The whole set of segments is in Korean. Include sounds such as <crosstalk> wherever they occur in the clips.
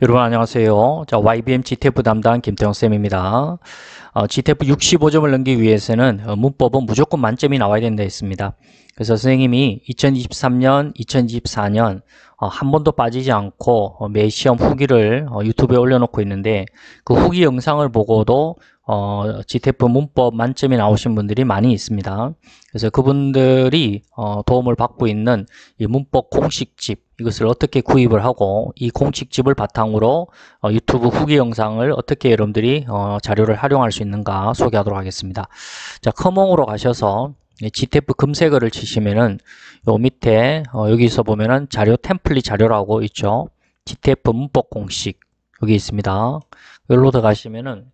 여러분 안녕하세요. 자, YBM GTF 담당 김태형 쌤입니다. 어, GTF 65점을 넘기 위해서는 어, 문법은 무조건 만점이 나와야 된다 했습니다. 그래서 선생님이 2023년, 2024년 어, 한 번도 빠지지 않고 어, 매 시험 후기를 어, 유튜브에 올려놓고 있는데 그 후기 영상을 보고도 어, GTF 문법 만점이 나오신 분들이 많이 있습니다. 그래서 그분들이 어, 도움을 받고 있는 이 문법 공식집 이것을 어떻게 구입을 하고 이 공식집을 바탕으로 어, 유튜브 후기 영상을 어떻게 여러분들이 어, 자료를 활용할 수 있는 지 있는가 소개하도록 하겠습니다. 자, 커몽으로 가셔서 GTF 검색어를 치시면은 요 밑에 어, 여기서 보면은 자료 템플릿 자료라고 있죠. GTF 문법 공식 여기 있습니다. 여기로 들어가시면은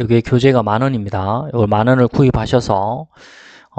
여기에 교재가 만원입니다. 이걸 만원을 구입하셔서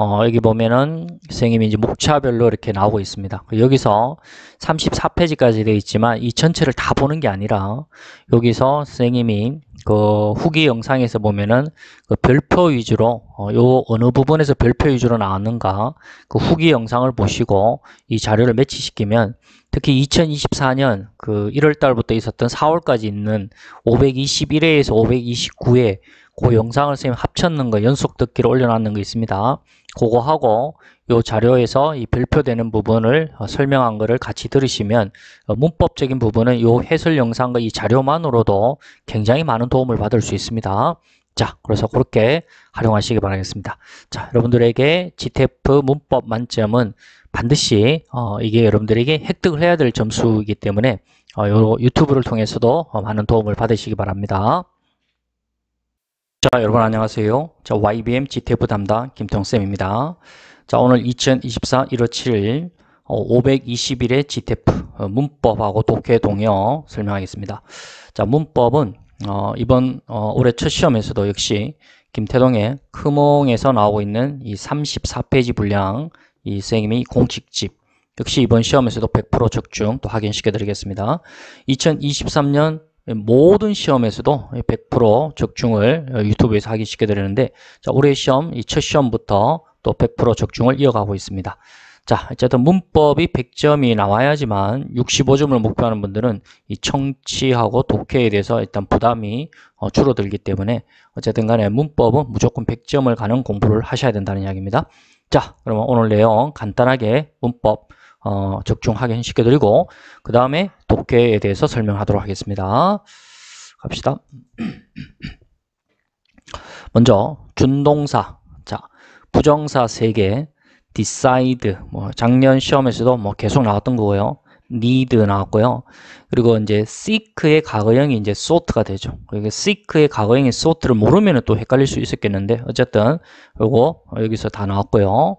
어, 여기 보면은 선생님이 이제 목차별로 이렇게 나오고 있습니다. 여기서 34페이지까지 되어 있지만 이 전체를 다 보는 게 아니라 여기서 선생님이 그 후기 영상에서 보면은 그 별표 위주로 어, 요 어느 부분에서 별표 위주로 나왔는가 그 후기 영상을 보시고 이 자료를 매치시키면 특히 2024년 그 1월 달부터 있었던 4월까지 있는 521회에서 529회 그 영상을 선생님 합쳤는 거 연속 듣기로 올려놨는 거 있습니다. 그거 하고 이 자료에서 이 별표되는 부분을 어, 설명한 거를 같이 들으시면 어, 문법적인 부분은 이 해설 영상과 이 자료만으로도 굉장히 많은 도움을 받을 수 있습니다. 자, 그래서 그렇게 활용하시기 바라겠습니다. 자, 여러분들에게 GTF 문법 만점은 반드시 어, 이게 여러분들에게 획득을 해야 될 점수이기 때문에 어, 요 유튜브를 통해서도 어, 많은 도움을 받으시기 바랍니다. 자 여러분 안녕하세요 자 YBM GTF 담당 김태형쌤입니다 자 오늘 2024 1월 7일 521의 GTF 문법하고 독해 동요 설명하겠습니다 자 문법은 어, 이번 어, 올해 첫 시험에서도 역시 김태동의 크몽에서 나오고 있는 이 34페이지 분량 이 선생님이 공식집 역시 이번 시험에서도 100% 적중 또 확인시켜 드리겠습니다 2023년 모든 시험에서도 100% 적중을 유튜브에서 하기 쉽게 드리는데 자, 올해 시험 이 첫 시험부터 또 100% 적중을 이어가고 있습니다. 자, 어쨌든 문법이 100점이 나와야지만 65점을 목표하는 분들은 이 청취하고 독해에 대해서 일단 부담이 어, 줄어들기 때문에 어쨌든 간에 문법은 무조건 100점을 가는 공부를 하셔야 된다는 이야기입니다. 자, 그러면 오늘 내용 간단하게 문법 어, 적중하게 시켜드리고 그 다음에 도깨에 대해서 설명하도록 하겠습니다. 갑시다. <clears throat> 먼저 준동사, 자 부정사 3개, decide, 뭐 작년 시험에서도 뭐 계속 나왔던 거고요. need 나왔고요. 그리고 이제 seek의 과거형이 이제 sort가 되죠. 그러니까 seek의 과거형이 sort를 모르면 또 헷갈릴 수 있었겠는데 어쨌든 요거 여기서 다 나왔고요.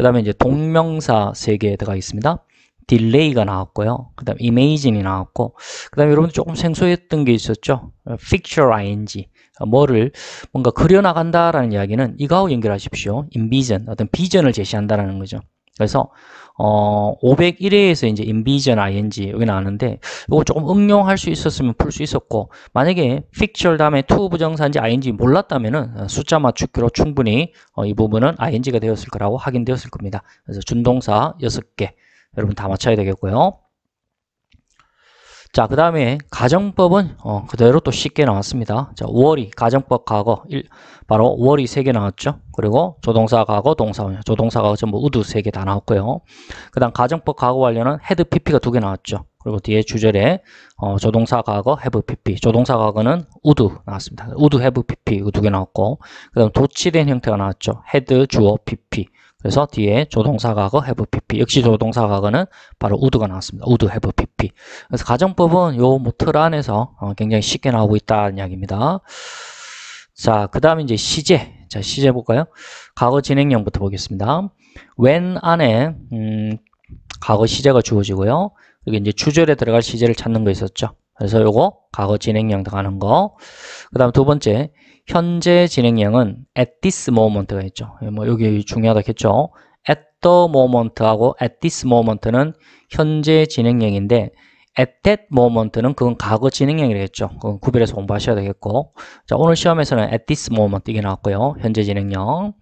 그 다음에 이제 동명사 세 개 들어가 있습니다. 딜레이가 나왔고요. 그 다음 이메이징이 나왔고 그 다음에 여러분 조금 생소했던 게 있었죠. picture ing 뭐를 뭔가 그려나간다라는 이야기는 이거하고 연결하십시오. envision 어떤 비전을 제시한다라는 거죠. 그래서 어, 501회에서 이제 인비전 ing 여기 나왔는데 이거 조금 응용할 수 있었으면 풀 수 있었고 만약에 픽처 다음에 to 부정사인지 ing 몰랐다면은 숫자 맞추기로 충분히 어, 이 부분은 ing가 되었을 거라고 확인되었을 겁니다. 그래서 준동사 6개 여러분 다 맞춰야 되겠고요. 자, 그 다음에 가정법은 어, 그대로 또 쉽게 나왔습니다. 자, 월이 가정법 과거 1, 바로 월이 3개 나왔죠. 그리고 조동사 과거, 동사 조동사 과거 전부 우드 3개 다 나왔고요. 그 다음 가정법 과거 관련은 헤드 PP가 2개 나왔죠. 그리고 뒤에 주절에 어, 조동사 과거, 헤브 PP 조동사 과거는 우드 나왔습니다. 우드 헤브 PP 이 2개 나왔고 그 다음 도치된 형태가 나왔죠. 헤드 주어 PP 그래서 뒤에 조동사 과거 have pp 역시 조동사 과거는 바로 우드가 나왔습니다. 우드 u l d have pp 그래서 가정법은 요 모틀 안에서 어, 굉장히 쉽게 나오고 있다는 이야기입니다. 자, 그 다음에 이제 시제. 자, 시제 볼까요? 과거 진행형부터 보겠습니다. when 안에, 음, 과거 시제가 주어지고요. 여기 이제 주절에 들어갈 시제를 찾는 거 있었죠. 그래서 요거 과거 진행형 들어가는 거. 그 다음 두 번째, 현재 진행형은 at this moment가 있죠. 예, 뭐 여기 중요하다겠죠. at the moment하고 at this moment는 현재 진행형인데 at that moment는 그건 과거 진행형이겠죠. 그건 구별해서 공부하셔야 되겠고. 자, 오늘 시험에서는 at this moment 이게 나왔고요. 현재 진행형.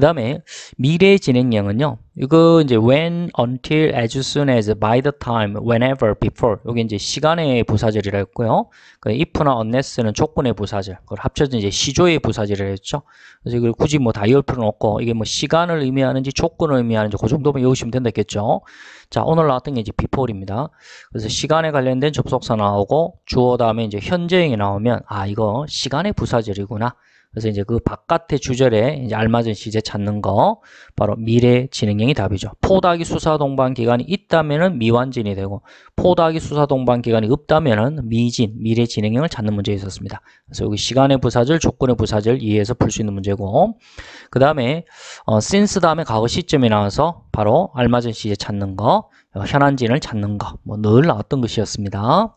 그 다음에 미래 진행형은요. 이거 이제 when, until, as soon as, by the time, whenever, before. 여기 이제 시간의 부사절이라 했고요. 그 if나 unless는 조건의 부사절. 그걸 합쳐서 이제 시조의 부사절이라 했죠. 그래서 이걸 굳이 뭐다 이을 필요는 없고 이게 뭐 시간을 의미하는지 조건을 의미하는지 그 정도만 외우시면 된다겠죠. 자, 오늘 나왔던 게 이제 before입니다. 그래서 시간에 관련된 접속사 나오고 주어 다음에 이제 현재형이 나오면 아 이거 시간의 부사절이구나. 그래서 이제 그 바깥의 주절에 이제 알맞은 시제 찾는 거 바로 미래 진행형이 답이죠. 포닥이 수사 동반 기간이 있다면은 미완진이 되고 포닥이 수사 동반 기간이 없다면은 미진 미래 진행형을 찾는 문제에 있었습니다. 그래서 여기 시간의 부사절, 조건의 부사절 이해해서 풀 수 있는 문제고 그 다음에 어, since 다음에 과거 시점이 나와서 바로 알맞은 시제 찾는 거 현안진을 찾는 거뭐 늘 나왔던 것이었습니다.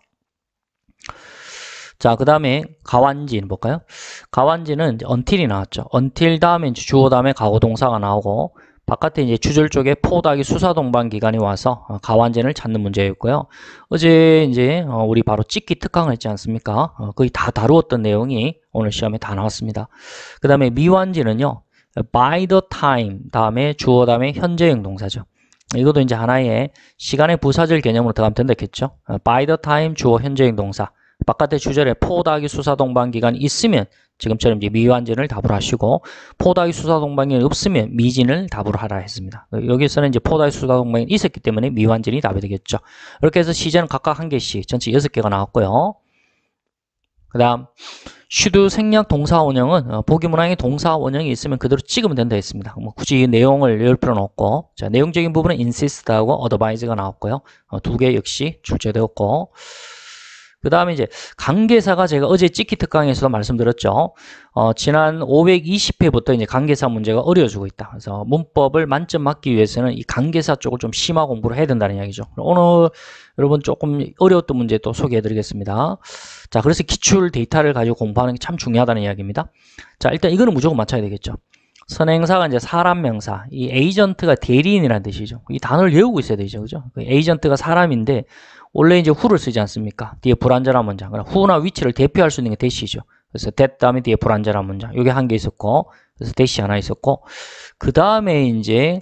자, 그 다음에 가완진 볼까요? 가완진은 언틸이 나왔죠. 언틸 다음에 이제 주어 다음에 가고 동사가 나오고 바깥에 이제 주절 쪽에 포닥이 수사 동반 기간이 와서 어, 가완지를 찾는 문제였고요. 어제 이제 어, 우리 바로 찍기 특강을 했지 않습니까? 어, 거의 다 다루었던 내용이 오늘 시험에 다 나왔습니다. 그 다음에 미완지는요 by the time 다음에 주어 다음에 현재형 동사죠. 이것도 이제 하나의 시간의 부사절 개념으로 들어가면 된다겠죠. 했 by the time 주어 현재형 동사 바깥의 주절에 포 더하기 수사 동반기간 있으면 지금처럼 이제 미완전을 답을 하시고 포 더하기 수사 동반기간 없으면 미진을 답으로 하라 했습니다. 여기서는 이제 포 더하기 수사 동반기간 있었기 때문에 미완전이 답이 되겠죠. 이렇게 해서 시제는 각각 한 개씩 전체 6개가 나왔고요. 그 다음 슈드 생략 동사 원형은 어, 보기 문항에 동사 원형이 있으면 그대로 찍으면 된다 했습니다. 뭐 굳이 내용을 열 필요는 없고 자 내용적인 부분은 insist하고 o t h e r i s e 가 나왔고요. 어, 두개 역시 출제되었고 그 다음에 이제 관계사가 제가 어제 찍기 특강에서도 말씀드렸죠. 어, 지난 520회부터 이제 관계사 문제가 어려워지고 있다. 그래서 문법을 만점 맞기 위해서는 이 관계사 쪽을 좀 심화 공부를 해야 된다는 이야기죠. 오늘 여러분 조금 어려웠던 문제 또 소개해 드리겠습니다. 자, 그래서 기출 데이터를 가지고 공부하는 게 참 중요하다는 이야기입니다. 자, 일단 이거는 무조건 맞춰야 되겠죠. 선행사가 이제 사람 명사, 이 에이전트가 대리인이라는 뜻이죠. 이 단어를 외우고 있어야 되죠. 그죠? 그 에이전트가 사람인데 원래 이제 후를 쓰지 않습니까? 뒤에 불안전한 문장. 그럼 그러니까 후나 위치를 대표할 수 있는 게 대시죠. 그래서 that 다음에 뒤에 불안전한 문장. 요게 한 개 있었고, 그래서 대시 하나 있었고, 그 다음에 이제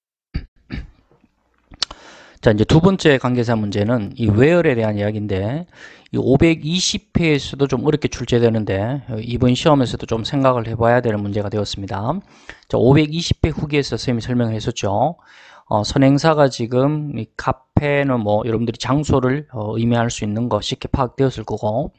<clears throat> 자 이제 두 번째 관계사 문제는 이 웨어에 대한 이야기인데 이 520회에서도 좀 어렵게 출제되는데 이번 시험에서도 좀 생각을 해봐야 되는 문제가 되었습니다. 자 520회 후기에서 선생님이 설명을 했었죠. 어, 선행사가 지금 이 카페는 뭐, 뭐 여러분들이 장소를 어, 의미할 수 있는 거 쉽게 파악되었을 거고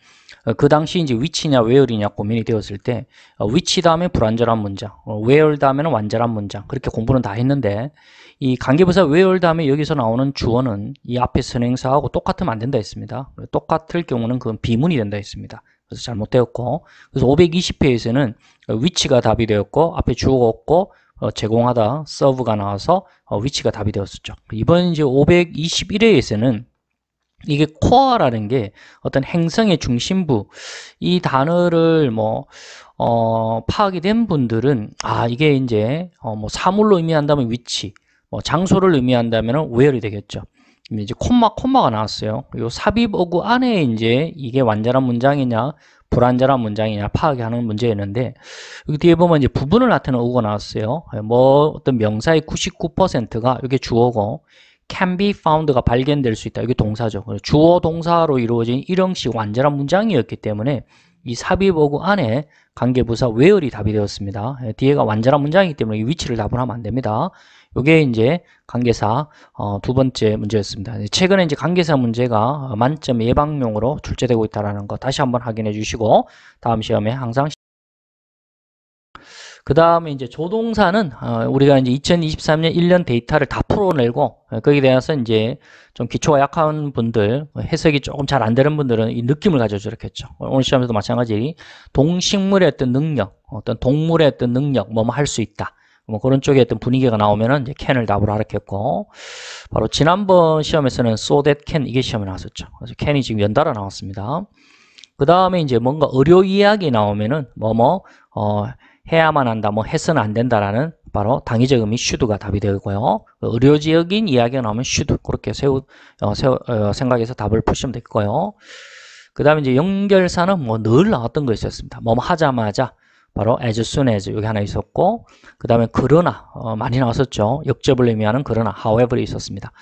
어, 그 당시 이제 위치냐 웨어이냐 고민이 되었을 때 어, 위치 다음에 불완전한 문장 어, 웨어 다음에는 완전한 문장 그렇게 공부는 다 했는데 이 관계부사 웨어 다음에 여기서 나오는 주어는 이 앞에 선행사하고 똑같으면 안 된다 했습니다 똑같을 경우는 그건 비문이 된다 했습니다 그래서 잘못되었고 그래서 520페이지에는 위치가 답이 되었고 앞에 주어가 없고 어, 제공하다 서브가 나와서 어, 위치가 답이 되었었죠. 이번 이제 521회에서는 이게 코어라는 게 어떤 행성의 중심부 이 단어를 뭐 어, 파악이 된 분들은 아 이게 이제 어, 뭐 사물로 의미한다면 위치, 뭐 장소를 의미한다면 웨어이 되겠죠. 이제 콤마 콤마가 나왔어요. 요 삽입어구 안에 이제 이게 완전한 문장이냐 불완전한 문장이냐 파악하는 문제였는데 여기 뒤에 보면 이제 부분을 나타내는 어구가 나왔어요. 예, 뭐 어떤 명사의 99%가 이게 주어고 can be found가 발견될 수 있다. 이게 동사죠. 주어 동사로 이루어진 일형식 완전한 문장이었기 때문에 이 삽입어구 안에 관계부사 where이 답이 되었습니다. 예, 뒤에가 완전한 문장이기 때문에 이 위치를 답을 하면 안 됩니다. 이게 이제 관계사 어, 두 번째 문제였습니다. 최근에 이제 관계사 문제가 만점 예방용으로 출제되고 있다는 거 다시 한번 확인해 주시고 다음 시험에 항상 그 다음에 이제 조동사는 어, 우리가 이제 2023년 1년 데이터를 다 풀어내고 어, 거기에 대해서 이제 좀 기초가 약한 분들 뭐 해석이 조금 잘 안 되는 분들은 이 느낌을 가져주겠죠 어, 오늘 시험에서도 마찬가지 동식물의 어떤 능력 어떤 동물의 어떤 능력 뭐 뭐 할 수 있다 뭐 그런 쪽에 어떤 분위기가 나오면은 이제 캔을 답으로 하락했고 바로 지난번 시험에서는 so that can 이게 시험에 나왔었죠. 그래서 캔이 지금 연달아 나왔습니다. 그 다음에 이제 뭔가 의료 이야기 나오면은 뭐뭐 뭐, 어, 해야만 한다, 뭐 해서는 안 된다라는 바로 당위적 의미 슈드가 답이 되고요. 그 의료지역인 이야기가 나오면 슈드 그렇게 세우, 어, 세우 어, 생각해서 답을 푸시면 될거예요그 다음에 이제 연결사는 뭐 늘 나왔던 거 있었습니다. 뭐, 뭐 하자마자 바로 as soon as 여기 하나 있었고 그 다음에 그러나 어, 많이 나왔었죠 역접을 의미하는 그러나 however이 있었습니다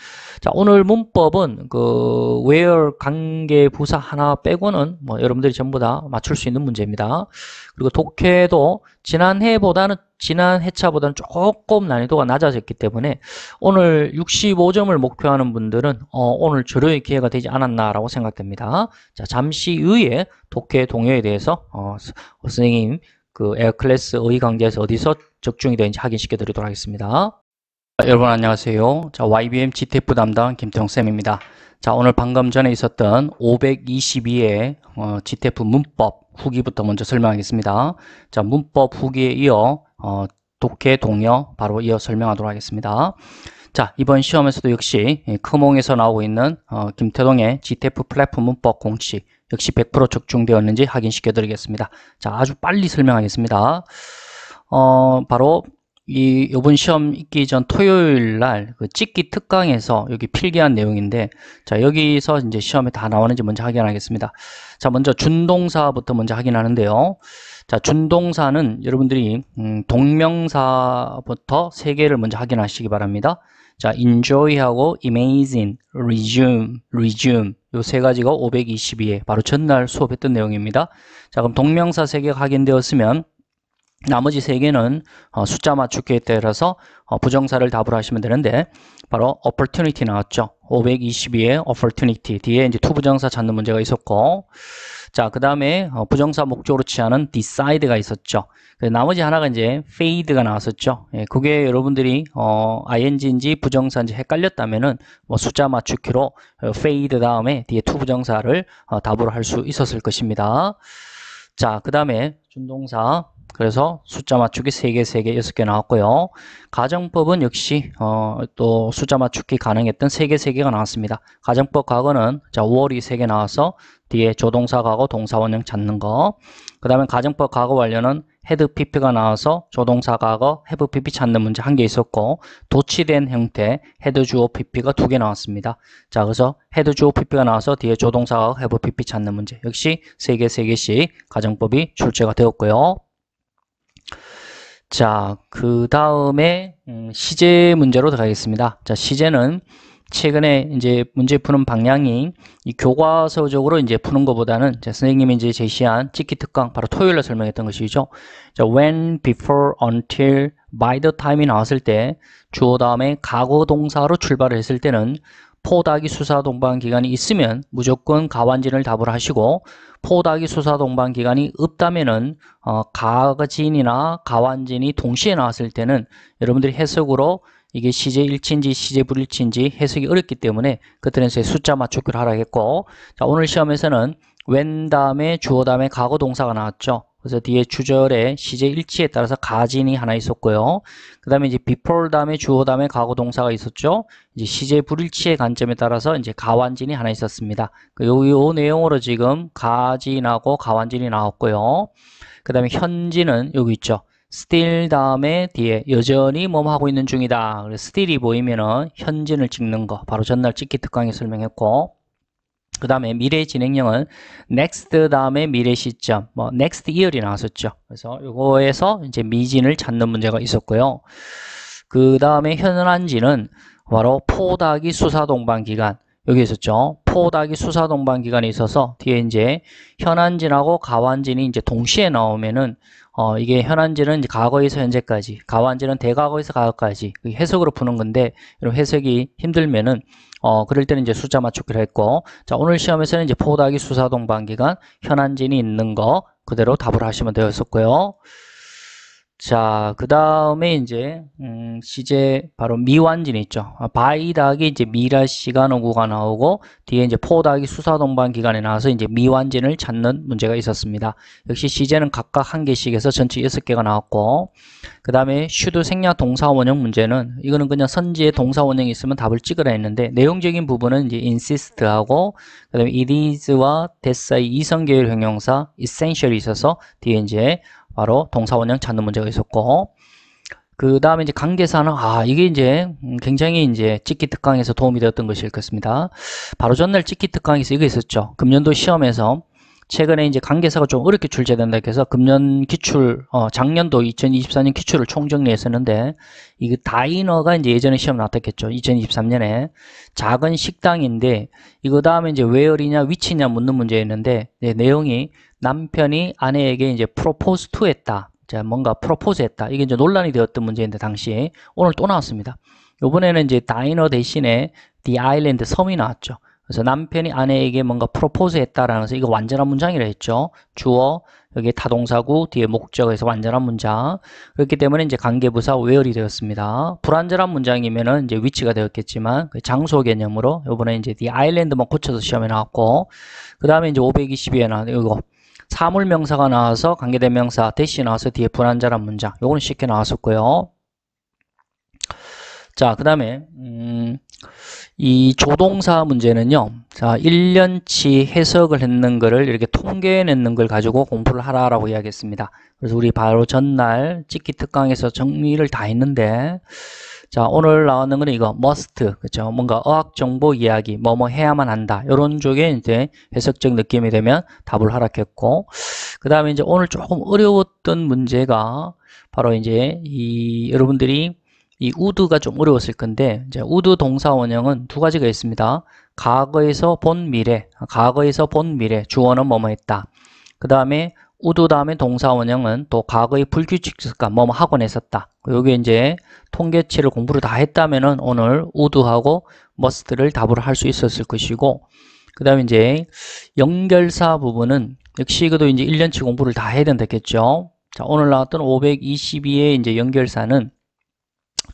자 오늘 문법은 그 where 관계 부사 하나 빼고는 뭐 여러분들이 전부 다 맞출 수 있는 문제입니다 그리고 독해도 지난해보다는 지난 해차보다는 조금 난이도가 낮아졌기 때문에 오늘 65점을 목표하는 분들은 어, 오늘 저의 기회가 되지 않았나라고 생각됩니다. 자, 잠시 후에 독해 동요에 대해서 어, 선생님 그 에어클래스 의관계에서 어디서 적중이 되는지 확인시켜 드리도록 하겠습니다. 자, 여러분 안녕하세요. 자, YBM GTF 담당 김태형쌤입니다. 자, 오늘 방금 전에 있었던 522의 어, GTF 문법 후기부터 먼저 설명하겠습니다. 자, 문법 후기에 이어 어, 독해, 동여 바로 이어 설명하도록 하겠습니다. 자, 이번 시험에서도 역시 크몽에서 나오고 있는 어, 김태동의 GTF 플랫폼 문법 공식 역시 100% 적중되었는지 확인시켜 드리겠습니다. 자, 아주 빨리 설명하겠습니다. 어, 바로 이 요번 시험 있기 전 토요일 날그 찍기 특강에서 여기 필기한 내용인데 자 여기서 이제 시험에 다 나오는지 먼저 확인하겠습니다 자 먼저 준동사부터 먼저 확인하는데요 자 준동사는 여러분들이 음, 동명사부터 세 개를 먼저 확인하시기 바랍니다 자 enjoy하고 imagine, resume, resume 요세 가지가 5 2 2에 바로 전날 수업했던 내용입니다. 자 그럼 동명사 세 개가 확인되었으면 나머지 세 개는 어, 숫자 맞추기에 따라서 어, 부정사를 답을 하시면 되는데 바로 opportunity 나왔죠. 522의 opportunity 뒤에 이제 투부정사 찾는 문제가 있었고 자, 그 다음에 어, 부정사 목적으로 취하는 decide가 있었죠. 그 나머지 하나가 이제 fade가 나왔었죠. 예, 그게 여러분들이 어, ing인지 부정사인지 헷갈렸다면은 뭐 숫자 맞추기로 어, fade 다음에 뒤에 to 부정사를 어, 답으로 할 수 있었을 것입니다. 자, 그 다음에 준동사 그래서 숫자 맞추기 3개, 3개, 6개 나왔고요. 가정법은 역시 어, 또 숫자 맞추기 가능했던 3개, 3개가 나왔습니다. 가정법 과거는 자 5월이 3개 나와서 뒤에 조동사 과거 동사 원형 찾는 거. 그 다음에 가정법 과거 완료는 헤드 PP가 나와서 조동사 과거 h a PP 찾는 문제 한 개 있었고 도치된 형태 헤드 주어 PP가 두 개 나왔습니다. 자 그래서 헤드 주어 PP가 나와서 뒤에 조동사 과거 h a PP 찾는 문제 역시 3개3개씩 가정법이 출제가 되었고요. 자, 그 다음에 음, 시제 문제로 들어가겠습니다. 자, 시제는 최근에 이제 문제 푸는 방향이 이 교과서적으로 이제 푸는 것보다는 선생님이 이제 제시한 찍기 특강 바로 토요일에 설명했던 것이죠. 자, when, before, until, by the time이 나왔을 때 주어 다음에 가거 동사로 출발을 했을 때는 포닥이 수사 동반 기간이 있으면 무조건 가완진을 답을 하시고 포닥이 수사 동반 기간이 없다면은 어, 가진이나 가완진이 동시에 나왔을 때는 여러분들이 해석으로 이게 시제 일치인지 시제 불일치인지 해석이 어렵기 때문에 그때는서 숫자 맞춰기를 하라 했고 자 오늘 시험에서는 웬 다음에 주어 다음에 과거 동사가 나왔죠 그래서 뒤에 주절에 시제 일치에 따라서 가진이 하나 있었고요. 그 다음에 이제 before 다음에 주어 다음에 과거 동사가 있었죠. 이제 시제 불일치의 관점에 따라서 이제 가완진이 하나 있었습니다. 그 요, 요 내용으로 지금 가진하고 가완진이 나왔고요. 그 다음에 현진은 여기 있죠. still 다음에 뒤에 여전히 몸 하고 있는 중이다. 그래서 still이 보이면은 현진을 찍는 거 바로 전날 찍기 특강에 설명했고 그 다음에 미래 진행형은 next 다음에 미래 시점 뭐 next year이 나왔었죠. 그래서 이거에서 이제 미진을 찾는 문제가 있었고요. 그 다음에 현안지는 바로 포닥이 수사동반 기간 여기 있었죠. 포닥이 수사동반 기간이 있어서 뒤에 이제 현안진하고 가완진이 이제 동시에 나오면은 어, 이게 현안지는 과거에서 현재까지, 가완지는 대과거에서 과거까지 그 해석으로 푸는 건데 이런 해석이 힘들면은 어, 그럴 때는 이제 숫자 맞추기로 했고 자 오늘 시험에서는 이제 포닥이 수사동반기간 현안진이 있는 거 그대로 답을 하시면 되었었고요. 자, 그 다음에 이제, 음, 시제, 바로 미완진 있죠. 아, 바이닥이 이제 미라 시간오구가 나오고, 뒤에 이제 포닥이 수사동반 기간에 나와서 이제 미완진을 찾는 문제가 있었습니다. 역시 시제는 각각 한 개씩 해서 전체 여섯 개가 나왔고, 그 다음에 슈드 생략 동사원형 문제는, 이거는 그냥 선지에 동사원형이 있으면 답을 찍으라 했는데, 내용적인 부분은 이제 insist하고, 그 다음에 it is와 t h a t 이성계열 형용사, essential이 있어서, 뒤에 이제, 바로 동사원형 찾는 문제가 있었고 그 다음에 이제 관계사는 아 이게 이제 굉장히 이제 찍기 특강에서 도움이 되었던 것이 있겠습니다 바로 전날 찍기 특강에서 이거 있었죠 금년도 시험에서 최근에 이제 관계사가 좀 어렵게 출제된다 해서 금년 기출 어, 작년도 2024년 기출을 총정리했었는데 이게 다이너가 이제 예전에 시험 나왔겠죠 2023년에 작은 식당인데 이거 다음에 이제 웨어리냐 위치냐 묻는 문제였는데 네, 내용이 남편이 아내에게 이제 프로포즈 투 했다. 자, 뭔가 프로포즈 했다. 이게 이제 논란이 되었던 문제인데 당시에 오늘 또 나왔습니다. 이번에는 이제 다이너 대신에 The Island 섬이 나왔죠. 그래서 남편이 아내에게 뭔가 프로포즈 했다라면서 이거 완전한 문장이라 했죠. 주어 여기 다동사구 뒤에 목적에서 완전한 문장 그렇기 때문에 이제 관계부사 외열이 되었습니다. 불완전한 문장이면은 이제 위치가 되었겠지만 그 장소 개념으로 요번에 이제 the island만 뭐 고쳐서 시험에 나왔고 그 다음에 이제 522에 나온 이거 사물명사가 나와서 관계대명사 대시 나와서 뒤에 불안자란 문장 요거는 쉽게 나왔었고요 자, 그 다음에 음, 이 조동사 문제는요. 자, 1년치 해석을 했는 거를 이렇게 통계해냈는 걸 가지고 공부를 하라라고 이야기했습니다. 그래서 우리 바로 전날 찍기 특강에서 정리를 다 했는데 자 오늘 나왔는 거는 이거 must 그렇죠 뭔가 어학 정보 이야기 뭐뭐 뭐 해야만 한다 요런 쪽에 이제 해석적 느낌이 되면 답을 하락했고 그 다음에 이제 오늘 조금 어려웠던 문제가 바로 이제 이 여러분들이 이 우드가 좀 어려웠을 건데 이제 우드 동사 원형은 두 가지가 있습니다 과거에서 본 미래 과거에서 본 미래 주어는 뭐뭐 했다 그 다음에 우드 다음에 동사원형은 또 과거의 불규칙 습과 뭐뭐 학원 했었다. 여기 이제 통계치를 공부를 다 했다면 은 오늘 우드하고 머스트를 답을할 수 있었을 것이고 그 다음에 이제 연결사 부분은 역시 그도 이제 1년치 공부를 다 해야 된다겠죠. 자, 오늘 나왔던 522의 이제 연결사는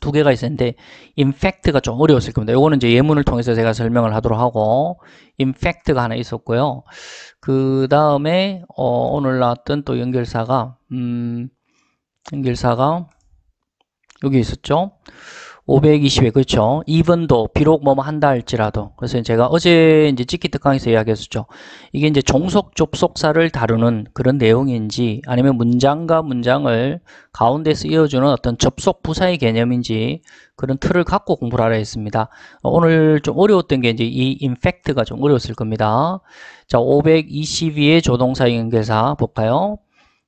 두 개가 있었는데 i m p a c t 가좀 어려웠을 겁니다. 요거는 이제 예문을 통해서 제가 설명을 하도록 하고 i m p a c t 가 하나 있었고요. 그 다음에 어, 오늘 나왔던 또 연결사가 음, 연결사가 여기 있었죠. 520회 그렇죠. 이분도 비록 뭐 뭐 한다 할지라도 그래서 제가 어제 이제 찍기 특강에서 이야기했었죠. 이게 이제 종속 접속사를 다루는 그런 내용인지 아니면 문장과 문장을 가운데서 이어주는 어떤 접속 부사의 개념인지 그런 틀을 갖고 공부를 하라 했습니다. 오늘 좀 어려웠던 게 이제 이 인팩트가 좀 어려웠을 겁니다. 자, 522의 조동사 연계사 볼까요?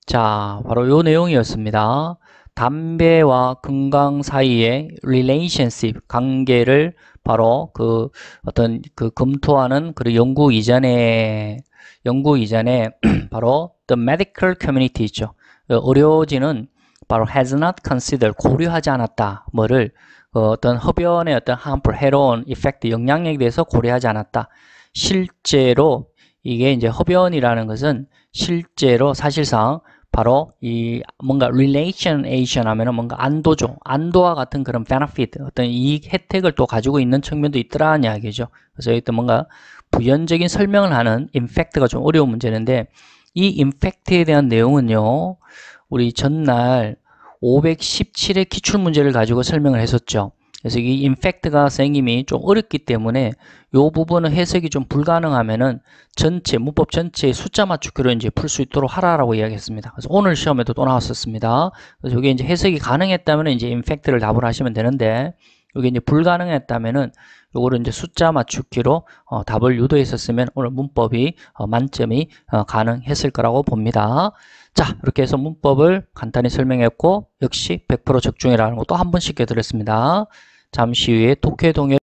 자, 바로 요 내용이었습니다. 담배와 건강 사이의 relationship 관계를 바로 그 어떤 그 검토하는 그런 연구 이전에 연구 이전에 <clears throat> 바로 the medical community 있죠. 의료진은 그 바로 has not considered 고려하지 않았다 뭐를 그 어떤 흡연의 어떤 harmful 해로운 effect 영향력에 대해서 고려하지 않았다. 실제로 이게 이제 흡연이라는 것은 실제로 사실상 바로 이 뭔가 relation Asian 하면은 뭔가 안도죠. 안도와 같은 그런 benefit, 어떤 이익 혜택을 또 가지고 있는 측면도 있더라는 이야기죠. 그래서 이때 뭔가 부연적인 설명을 하는 in fact가 좀 어려운 문제인데 이 in fact에 대한 내용은요. 우리 전날 517의 기출문제를 가지고 설명을 했었죠. 그래서 이 인팩트가 선생님이 좀 어렵기 때문에 이 부분은 해석이 좀 불가능하면은 전체 문법 전체의 숫자 맞추기로 이제 풀 수 있도록 하라라고 이야기했습니다. 그래서 오늘 시험에도 또 나왔었습니다. 그래서 이게 이제 해석이 가능했다면 이제 인팩트를 답을 하시면 되는데 이게 이제 불가능했다면은 요거를 이제 숫자 맞추기로 어, 답을 유도했었으면 오늘 문법이 어, 만점이 어, 가능했을 거라고 봅니다. 자 이렇게 해서 문법을 간단히 설명했고 역시 100% 적중이라는 것도 한 번씩 해드렸습니다. 잠시 후에 독해동에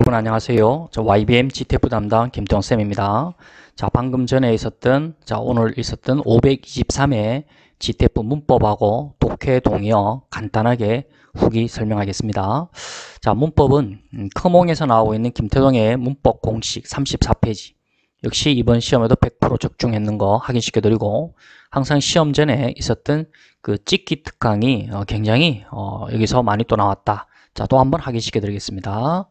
여러분 안녕하세요. 저 YBM GTF 담당 김태원쌤입니다. 자, 방금 전에 있었던, 자, 오늘 있었던 523회 GTF 문법하고 독해동의어 간단하게 후기 설명하겠습니다. 자, 문법은 음, 커몽에서 나오고 있는 김태동의 문법 공식 34페이지 역시 이번 시험에도 100% 적중했는 거 확인시켜 드리고 항상 시험 전에 있었던 그 찍기 특강이 어, 굉장히 어 여기서 많이 또 나왔다 자 또 한 번 확인시켜 드리겠습니다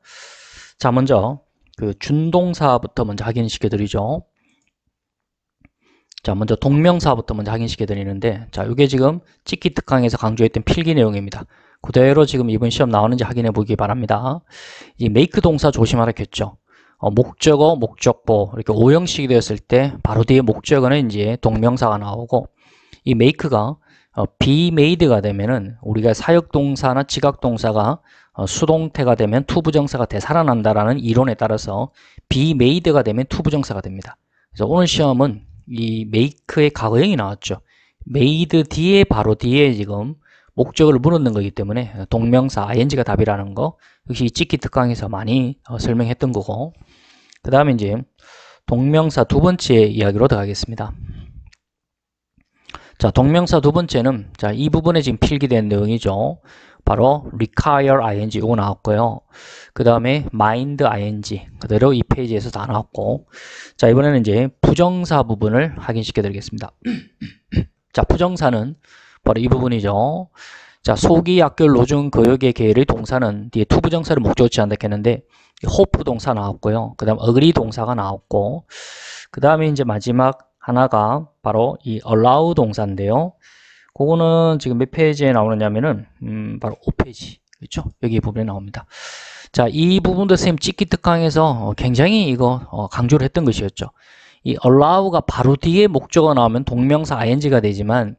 자 먼저 그 준동사부터 먼저 확인시켜 드리죠 자 먼저 동명사부터 먼저 확인시켜 드리는데 자 이게 지금 찍기 특강에서 강조했던 필기 내용입니다 그대로 지금 이번 시험 나오는지 확인해 보기 바랍니다 이 메이크 동사 조심하라 했죠 어, 목적어, 목적보 이렇게 오형식이 되었을 때 바로 뒤에 목적어는 이제 동명사가 나오고 이 make가 어, be made가 되면은 우리가 사역동사나 지각동사가 어, 수동태가 되면 투부정사가 되살아난다라는 이론에 따라서 be made가 되면 투부정사가 됩니다. 그래서 오늘 시험은 이 make의 과거형이 나왔죠. made 뒤에 바로 뒤에 지금 목적을 물었는 거기 때문에 동명사 ing가 답이라는 거 역시 찍기 특강에서 많이 어, 설명했던 거고 그 다음에 이제 동명사 두 번째 이야기로 들어가겠습니다 자 동명사 두 번째는 자이 부분에 지금 필기된 내용이죠 바로 require ing 이거 나왔고요 그 다음에 mind ing 그대로 이 페이지에서 다 나왔고 자 이번에는 이제 부정사 부분을 확인시켜 드리겠습니다 <clears throat> 자 부정사는 바로 이 부분이죠. 자, 소기, 약결, 노중, 거역의 계열의 동사는 뒤에 투부정사를 목적으로 취한다 했는데 호프 동사 나왔고요. 그 다음 어그리 동사가 나왔고 그 다음에 이제 마지막 하나가 바로 이 allow 동사인데요. 그거는 지금 몇 페이지에 나오느냐면은 음, 바로 5페이지 그렇죠? 여기 부분에 나옵니다. 자, 이 부분도 선생님 찍기 특강에서 어, 굉장히 이거 어, 강조를 했던 것이었죠. 이 allow가 바로 뒤에 목적어 나오면 동명사 ing가 되지만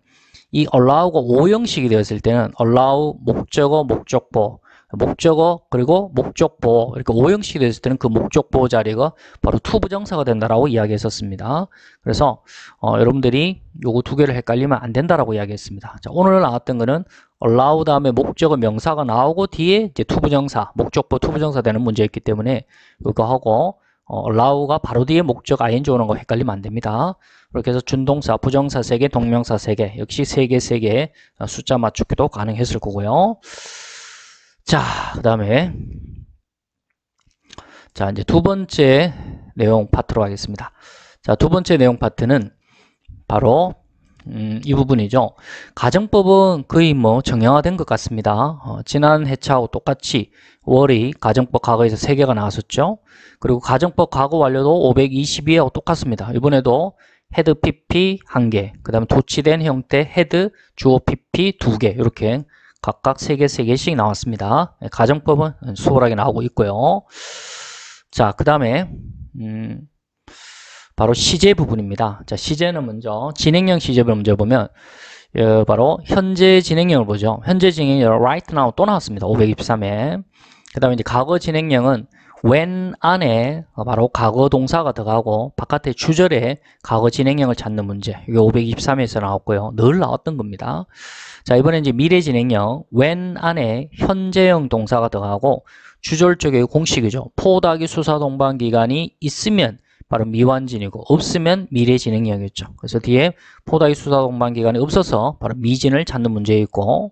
이 allow가 5형식이 되었을 때는 allow, 목적어, 목적보, 목적어, 그리고 목적보 이렇게 5형식이 되었을 때는 그 목적보 자리가 바로 투부정사가 된다라고 이야기했었습니다. 그래서 어, 여러분들이 요거 두 개를 헷갈리면 안 된다라고 이야기했습니다. 자, 오늘 나왔던 거는 allow 다음에 목적어 명사가 나오고 뒤에 이제 투부정사, 목적보 투부정사 되는 문제였기 때문에 이거 하고 어, allow가 바로 뒤에 목적 ing 오는 거 헷갈리면 안 됩니다. 그렇게 해서 준동사, 부정사 3개, 동명사 3개 역시 3개, 3개 어, 숫자 맞추기도 가능했을 거고요 자, 그 다음에 자 이제 두 번째 내용 파트로 가겠습니다 자, 두 번째 내용 파트는 바로 음, 이 부분이죠. 가정법은 거의 뭐 정형화된 것 같습니다. 어, 지난 해차하고 똑같이 월이 가정법 과거에서 3개가 나왔었죠. 그리고 가정법 과거 완료도 522하고 회 똑같습니다. 이번에도 헤드 PP 한개그 다음 에도치된 형태 헤드 주어 PP 두개 이렇게 각각 세 개 세개씩 나왔습니다 네, 가정법은 수월하게 나오고 있고요 자그 다음에 음, 바로 시제 부분입니다 자 시제는 먼저 진행형 시제를 먼저 보면 예, 바로 현재 진행형을 보죠 현재 진행형 right now 또 나왔습니다 523에 그 다음에 이제 과거 진행형은 when 안에 바로 과거 동사가 들어가고 바깥에 주절에 과거 진행형을 찾는 문제 이게 523에서 나왔고요 늘 나왔던 겁니다 자 이번에 이제 미래 진행형 when 안에 현재형 동사가 들어가고 주절 쪽에 공식이죠 포닥이 수사 동반 기간이 있으면 바로 미완진이고 없으면 미래진행형이었죠. 그래서 뒤에 포다이 수사 동반 기간이 없어서 바로 미진을 찾는 문제 있고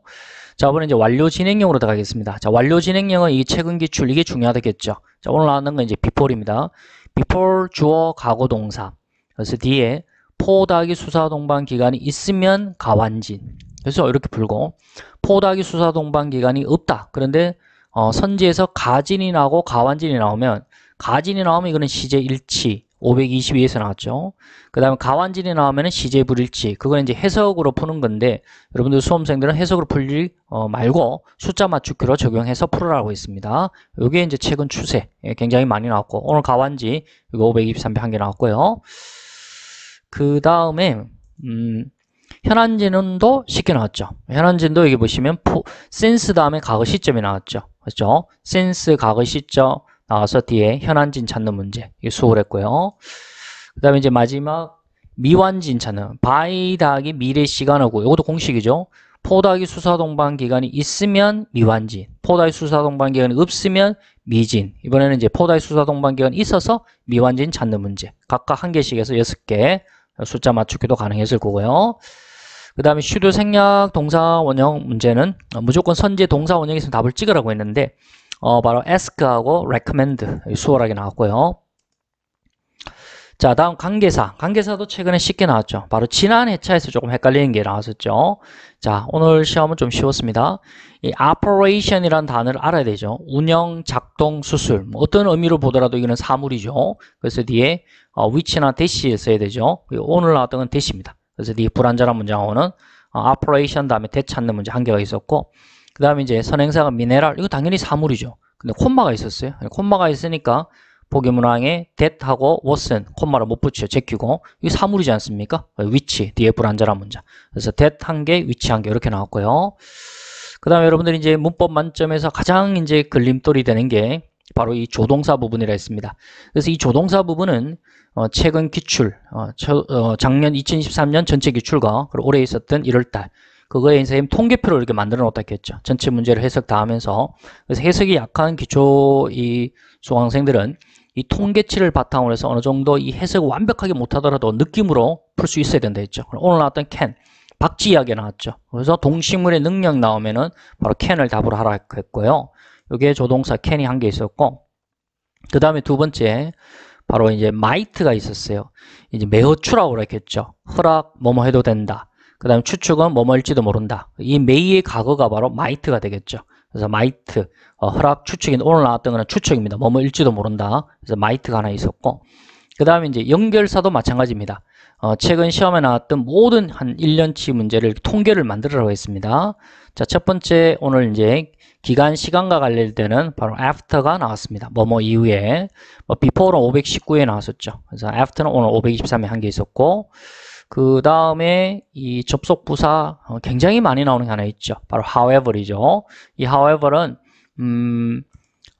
자 이번에 이제 완료 진행형으로 들어가겠습니다. 자 완료 진행형은 이 최근 기출 이게 중요하겠죠. 자, 오늘 나왔는 건 이제 before입니다. before 주어 과거 동사. 그래서 뒤에 포다기 수사 동반 기간이 있으면 가완진. 그래서 이렇게 불고 포다기 수사 동반 기간이 없다. 그런데 어, 선지에서 가진이 나고 가완진이 나오면 가진이 나오면 이거는 시제 일치 522에서 나왔죠. 그 다음에 가완진이 나오면 시제 불일치. 그건 이제 해석으로 푸는 건데 여러분들 수험생들은 해석으로 풀리 어, 말고 숫자 맞추기로 적용해서 풀으라고 있습니다. 이게 이제 최근 추세 예, 굉장히 많이 나왔고 오늘 가완지 이거 523배 한 개 나왔고요. 그 다음에 음, 현안진도 쉽게 나왔죠. 현안진도 여기 보시면 포, 센스 다음에 과거 시점이 나왔죠. 그렇죠? 센스 과거 시점 나와서 뒤에 현안진 찾는 문제 이게 수월했고요. 그 다음에 이제 마지막 미완진 찾는 바이 다하기 미래 시간하고 이것도 공식이죠. 포다기 수사동반 기간이 있으면 미완진, 포다기 수사동반 기간이 없으면 미진. 이번에는 이제 포다기 수사동반 기간이 있어서 미완진 찾는 문제. 각각 한 개씩 해서 여섯 개 숫자 맞추기도 가능했을 거고요. 그 다음에 슈류 생략 동사 원형 문제는 무조건 선제 동사 원형에서 답을 찍으라고 했는데 어, 바로 ask하고 recommend 수월하게 나왔고요. 자 다음 관계사 관계사도 최근에 쉽게 나왔죠 바로 지난 회차에서 조금 헷갈리는 게 나왔었죠 자 오늘 시험은 좀 쉬웠습니다 이 operation 이라는 단어를 알아야 되죠 운영 작동 수술 뭐 어떤 의미로 보더라도 이거는 사물이죠 그래서 뒤에 어, which나 dash에 써야 되죠 오늘 나왔던 건 dash입니다 그래서 뒤에 불안전한 문장하고는 어, operation 다음에 대 찾는 문제 한 개가 있었고 그 다음에 이제 선행사가 미네랄 이거 당연히 사물이죠 근데 콤마가 있었어요 콤마가 있으니까 보기 문항에 that하고 was는 콤마를 못 붙여요 제끼고 이게 사물이지 않습니까 위치 뒤에 불안전한 문자 그래서 that 한개 위치 한 개 이렇게 나왔고요 그 다음에 여러분들이 이제 문법 만점에서 가장 이제 걸림돌이 되는 게 바로 이 조동사 부분이라 했습니다. 그래서 이 조동사 부분은 어, 최근 기출, 어, 저, 어, 작년 2023년 전체 기출과 그리고 올해 있었던 1월달 그거에 이제 통계표를 이렇게 만들어 놓다 했죠. 전체 문제를 해석 다 하면서 그래서 해석이 약한 기초 이 수강생들은 이 통계치를 바탕으로 해서 어느 정도 이 해석을 완벽하게 못하더라도 느낌으로 풀 수 있어야 된다 했죠. 오늘 나왔던 캔 박쥐 이야기 나왔죠. 그래서 동식물의 능력 나오면은 바로 캔을 답으로 하라 했고요. 요게 조동사 캔이 한 개 있었고 그 다음에 두 번째 바로 이제 마이트가 있었어요. 이제 매어추라고 그랬겠죠. 허락 뭐 뭐 해도 된다. 그 다음 추측은 뭐뭐일지도 모른다. 이 may의 과거가 바로 might가 되겠죠. 그래서 might, 어, 허락 추측인 오늘 나왔던 거는 추측입니다. 뭐뭐일지도 모른다. 그래서 might가 하나 있었고 그 다음에 이제 연결사도 마찬가지입니다. 어, 최근 시험에 나왔던 모든 한 1년치 문제를 통계를 만들으라고 했습니다. 자, 첫 번째 오늘 이제 기간 시간과 관련될 때는 바로 after가 나왔습니다. 뭐뭐 이후에 뭐 before는 519에 나왔었죠. 그래서 after는 오늘 523에 한 개 있었고 그 다음에 이 접속 부사 어, 굉장히 많이 나오는 게 하나 있죠. 바로 however이죠. 이 however은 음,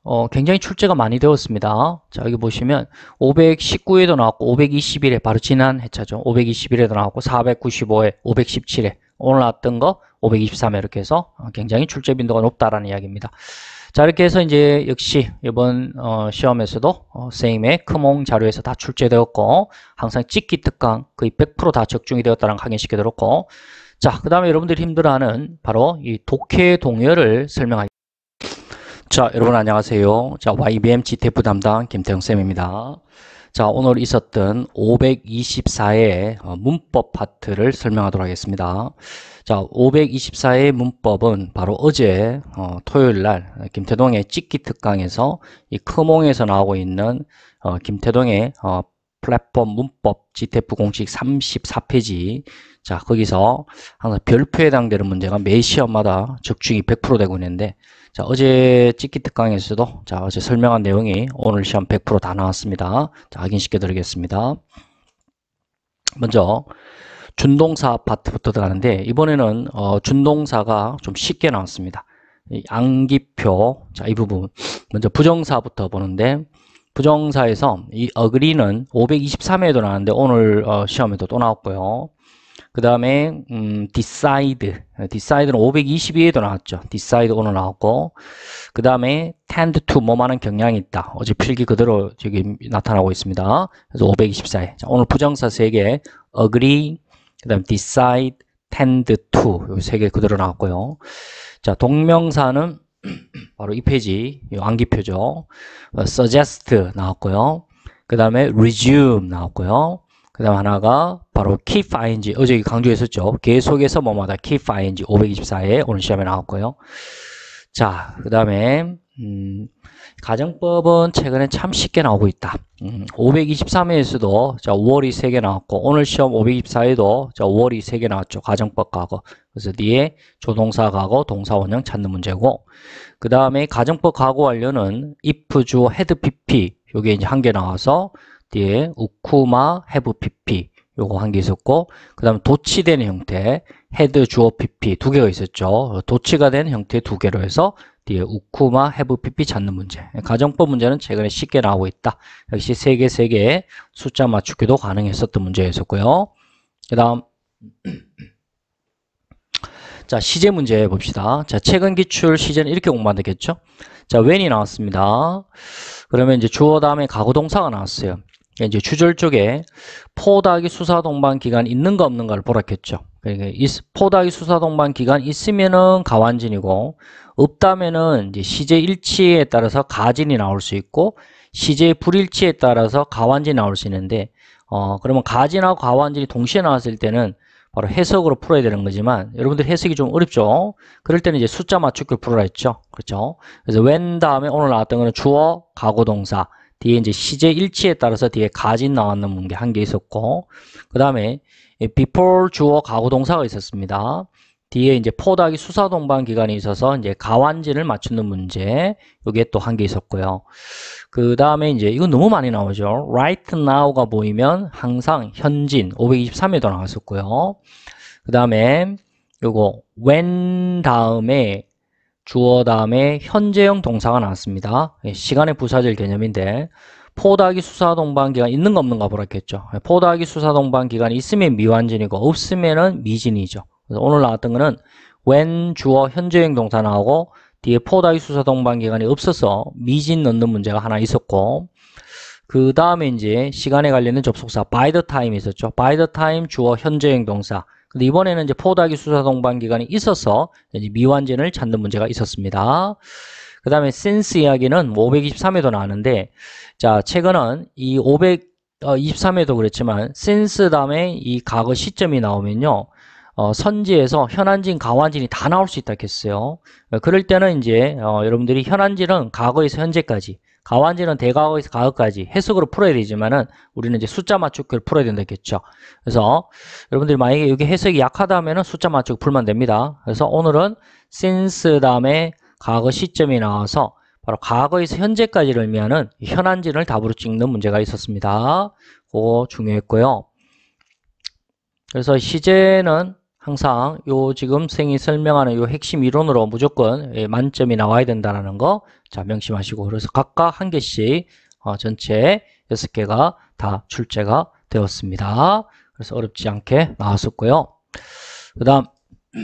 어, 굉장히 출제가 많이 되었습니다. 자, 여기 보시면 519에도 나왔고 521에 바로 지난 해차죠. 521에도 나왔고 495에 517에 오늘 나왔던 거 523에 이렇게 해서 어, 굉장히 출제 빈도가 높다라는 이야기입니다. 자 이렇게 해서 이제 역시 이번 어, 시험에서도 어, 선생님의 크몽 자료에서 다 출제되었고 항상 찍기 특강 거의 100%다 적중이 되었다는 확인시켜드렸고 자그 다음에 여러분들이 힘들어하는 바로 이 독해 동요를 설명할 자 여러분 안녕하세요 자 YBM GTF 담당 김태형쌤입니다 자 오늘 있었던 524의 어, 문법 파트를 설명하도록 하겠습니다 자, 524의 문법은 바로 어제 어, 토요일 날 김태동의 찍기 특강에서 이 크몽에서 나오고 있는 어, 김태동의 어, 플랫폼 문법 GTF 공식 34페이지 자 거기서 항상 별표에 해당되는 문제가 매 시험마다 적중이 100% 되고 있는데 자 어제 찍기 특강에서도 자 어제 설명한 내용이 오늘 시험 100%다 나왔습니다 자 확인시켜 드리겠습니다 먼저 준동사 파트부터 들어가는데 이번에는 어, 준동사가 좀 쉽게 나왔습니다. 안기표 자이 부분 먼저 부정사부터 보는데 부정사에서 이 어그리는 523회에도 나왔는데 오늘 어, 시험에도 또 나왔고요. 그 다음에 음, decide, decide는 522회에도 나왔죠. decide 오늘 나왔고 그 다음에 tend to 뭐하는 경향이 있다. 어제 필기 그대로 지금 나타나고 있습니다. 그래서 524회. 자, 오늘 부정사 3개 agree, 그 다음 decide, tend to 요세개 그대로 나왔고요 자 동명사는 <clears throat> 바로 이 페이지 이암기표죠 어, suggest 나왔고요 그 다음에 resume 나왔고요 그 다음 하나가 바로 keep ing 어제 강조했었죠 계속해서 뭐마다 keep ing 524에 오늘 시험에 나왔고요 자그 다음에 음, 가정법은 최근에 참 쉽게 나오고 있다. 음, 523회에서도 자, 5월이 3개 나왔고 오늘 시험 524회도 자, 5월이 3개 나왔죠. 가정법 과거. 그래서 뒤에 조동사 과거, 동사 원형 찾는 문제고 그 다음에 가정법 과거 완료는 if, 주, head pp 요게 이제 한 개 나와서 뒤에 우쿠마, have, pp 요거 한 개 있었고 그 다음에 도치되는 형태 헤드, 주어, pp 두 개가 있었죠. 도치가 된 형태 두 개로 해서 뒤에 우쿠마, 해부, 피피 찾는 문제. 가정법 문제는 최근에 쉽게 나오고 있다. 역시 세 개 세개 숫자 맞추기도 가능했었던 문제였었고요. 그 다음 <clears throat> 자 시제 문제 봅시다. 자 최근 기출 시제는 이렇게 공부하겠죠? 자 when이 나왔습니다. 그러면 이제 주어 다음에 가구 동사가 나왔어요. 이제 주절 쪽에 포닥이 수사 동반 기간 있는가 없는가를 보라겠죠. 그러니까 포닥이 수사 동반 기간 있으면은 가완진이고 없다면은 이제 시제 일치에 따라서 가진이 나올 수 있고 시제 불일치에 따라서 가완진 나올 수 있는데 어 그러면 가진하고 가완진이 동시에 나왔을 때는 바로 해석으로 풀어야 되는 거지만 여러분들 해석이 좀 어렵죠 그럴 때는 이제 숫자 맞추기를 풀어라 했죠 그렇죠 그래서 웬 다음에 오늘 나왔던 거는 주어 가고 동사 뒤에 이제 시제 일치에 따라서 뒤에 가진 나왔는 게 한 개 있었고 그 다음에 before 주어 가고 동사가 있었습니다 뒤에 이제 포닥이 수사동반 기간이 있어서 이제 가완지를 맞추는 문제 요게 또 한 개 있었고요. 그 다음에 이제 이건 너무 많이 나오죠. right now가 보이면 항상 현진 523에도 나왔었고요. 그 다음에 요거 when 다음에 주어 다음에 현재형 동사가 나왔습니다. 예, 시간의 부사절 개념인데 포닥이 수사동반 기간 있는가 없는가 보라 했죠. 예, 포닥이 수사동반 기간이 있으면 미완진이고 없으면 미진이죠. 오늘 나왔던 거는 when 주어 현재형 동사 나오고 뒤에 포다이 수사 동반 기간이 없어서 미진 넣는 문제가 하나 있었고 그 다음에 이제 시간에 관련된 접속사 by the time 있었죠. by the time 주어 현재형 동사 근데 이번에는 이제 포다기 수사 동반 기간이 있어서 미완진을 찾는 문제가 있었습니다. 그 다음에 센스 이야기는 523에도 나왔는데 자 최근은 이 523에도 어, 그렇지만 센스 다음에 이 과거 시점이 나오면요 어, 선지에서 현안진, 가완진이 다 나올 수 있다 했어요. 어, 그럴 때는 이제 어, 여러분들이 현안진은 과거에서 현재까지, 가완진은 대과거에서 과거까지 해석으로 풀어야 되지만은 우리는 이제 숫자 맞추기를 풀어야 된다 했죠. 그래서 여러분들이 만약에 여기 해석이 약하다면은 숫자 맞추기 풀면 됩니다. 그래서 오늘은 since 다음에 과거 시점이 나와서 바로 과거에서 현재까지를 의미하는 현안진을 답으로 찍는 문제가 있었습니다. 그거 중요했고요. 그래서 시제는 항상 요 지금 생이 설명하는 요 핵심 이론으로 무조건 예, 만점이 나와야 된다라는 거 자 명심하시고 그래서 각각 한 개씩 어, 전체 여섯 개가 다 출제가 되었습니다. 그래서 어렵지 않게 나왔었고요. 그 다음 <clears throat>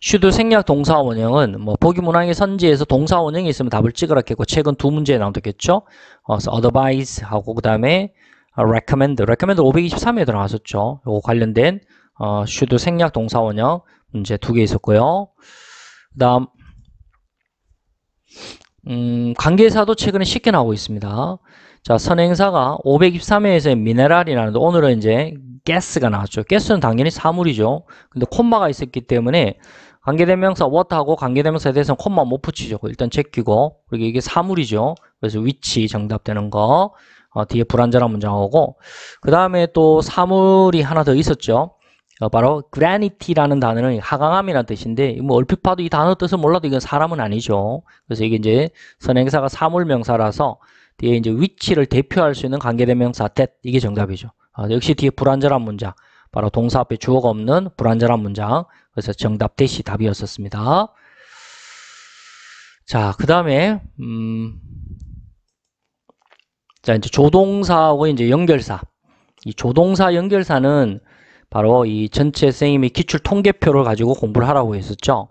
슈드 생략 동사 원형은 뭐 보기 문항의 선지에서 동사 원형이 있으면 답을 찍으라겠고 최근 두 문제에 나오겠죠. 어, 서 advise 하고 그 다음에 recommend, recommend 523에 들어갔었죠 요거 관련된 어, 슈드 생략 동사 원형 문제 두 개 있었고요. 그 다음 음, 관계사도 최근에 쉽게 나오고 있습니다. 자, 선행사가 523회에서의 미네랄이라는데 오늘은 이제 가스가 나왔죠. 가스는 당연히 사물이죠. 근데 콤마가 있었기 때문에 관계대명사 what하고 관계대명사에 대해서는 콤마 못 붙이죠. 일단 제끼고 그리고 이게 사물이죠. 그래서 위치 정답되는 거 어, 뒤에 불안전한 문장하고 그 다음에 또 사물이 하나 더 있었죠. 어, 바로 그라니티라는 단어는 하강암이라는 뜻인데 뭐 얼핏 봐도 이 단어 뜻을 몰라도 이건 사람은 아니죠. 그래서 이게 이제 선행사가 사물명사라서 뒤에 이제 위치를 대표할 수 있는 관계대명사 t 이게 정답이죠. 아, 역시 뒤에 불안전한 문장 바로 동사 앞에 주어가 없는 불안전한 문장 그래서 정답 대시 답이었었습니다. 자, 그 다음에 음, 자 이제 조동사하고 이제 연결사 이 조동사 연결사는 바로 이 전체 선생님이 기출 통계표를 가지고 공부를 하라고 했었죠.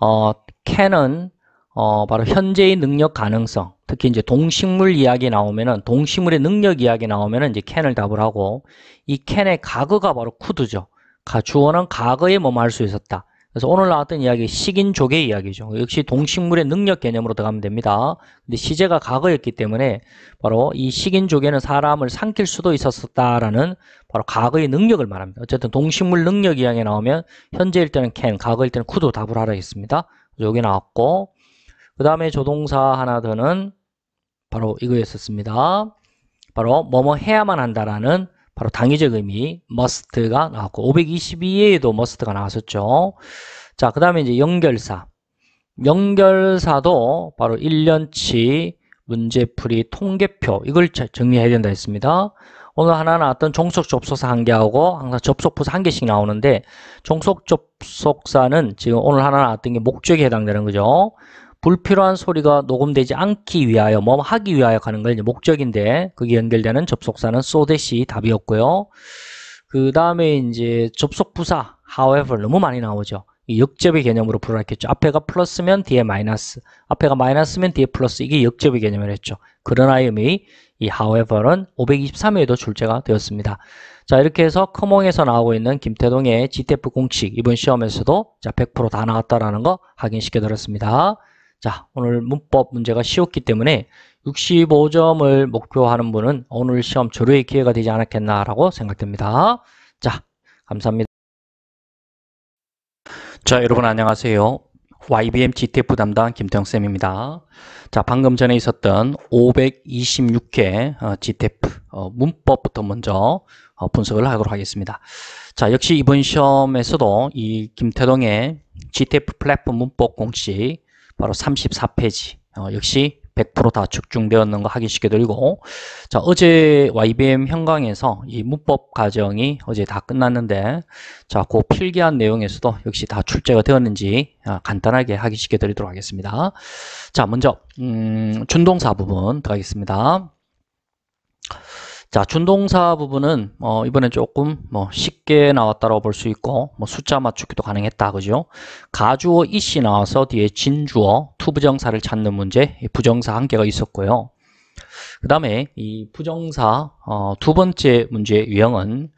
어, 캔은 어, 바로 현재의 능력 가능성, 특히 이제 동식물 이야기 나오면은 동식물의 능력 이야기 나오면은 이제 캔을 답을 하고 이 캔의 가거가 바로 쿠드죠. 가 주어는 과거에 뭐뭐 할수 있었다. 그래서 오늘 나왔던 이야기 식인조개 이야기죠. 역시 동식물의 능력 개념으로 들어가면 됩니다. 근데 시제가 과거였기 때문에 바로 이 식인조개는 사람을 삼킬 수도 있었다라는 바로 과거의 능력을 말합니다. 어쨌든 동식물 능력 이야기 나오면 현재일 때는 can, 과거일 때는 could도 답을 하라 했습니다. 여기 나왔고 그 다음에 조동사 하나 더는 바로 이거였었습니다. 바로 뭐뭐 해야만 한다라는 바로 당위적 의미 must가 나왔고 522에도 must가 나왔었죠. 자, 그 다음에 이제 연결사. 연결사도 바로 1년치 문제풀이 통계표 이걸 정리해야 된다 했습니다. 오늘 하나 나왔던 종속 접속사 한 개하고 항상 접속부사 한 개씩 나오는데 종속 접속사는 지금 오늘 하나 나왔던 게 목적에 해당되는 거죠. 불필요한 소리가 녹음되지 않기 위하여 뭐 하기 위하여 가는 걸 목적인데 그게 연결되는 접속사는 so that이 답이었고요. 그 다음에 이제 접속부사 however 너무 많이 나오죠. 이 역접의 개념으로 불러놨겠죠 앞에가 플러스면 뒤에 마이너스, 앞에가 마이너스면 뒤에 플러스 이게 역접의 개념을 했죠. 그러나 의미 이 however는 523회에도 출제가 되었습니다. 자 이렇게 해서 커몽에서 나오고 있는 김태동의 GTF 공식 이번 시험에서도 자 100%다 나왔다라는 거 확인시켜 드렸습니다. 자 오늘 문법 문제가 쉬웠기 때문에 65점을 목표하는 분은 오늘 시험 조류의 기회가 되지 않았겠나라고 생각됩니다. 자 감사합니다. 자 여러분 안녕하세요. YBM GTF 담당 김태형쌤입니다. 자, 방금 전에 있었던 526회 어, GTF 어, 문법부터 먼저 어, 분석을 하도록 하겠습니다. 자, 역시 이번 시험에서도 이 김태동의 GTF 플랫폼 문법 공식 바로 34페이지 어, 역시 100%다 적중되었는 거 하기 쉽게 리고자 어제 YBM 현강에서 이 문법 과정이 어제 다 끝났는데 자그 필기한 내용에서도 역시 다 출제가 되었는지 아, 간단하게 하기 쉽게 드리도록 하겠습니다 자 먼저 음, 준동사 부분 들어가겠습니다 자, 준동사 부분은 어, 이번엔 조금 뭐 쉽게 나왔다고 볼 수 있고 뭐 숫자 맞추기도 가능했다. 그죠? 가주어 이씨 나와서 뒤에 진주어 투부정사를 찾는 문제 부정사 한 개가 있었고요. 그 다음에 이 부정사 어, 두 번째 문제 유형은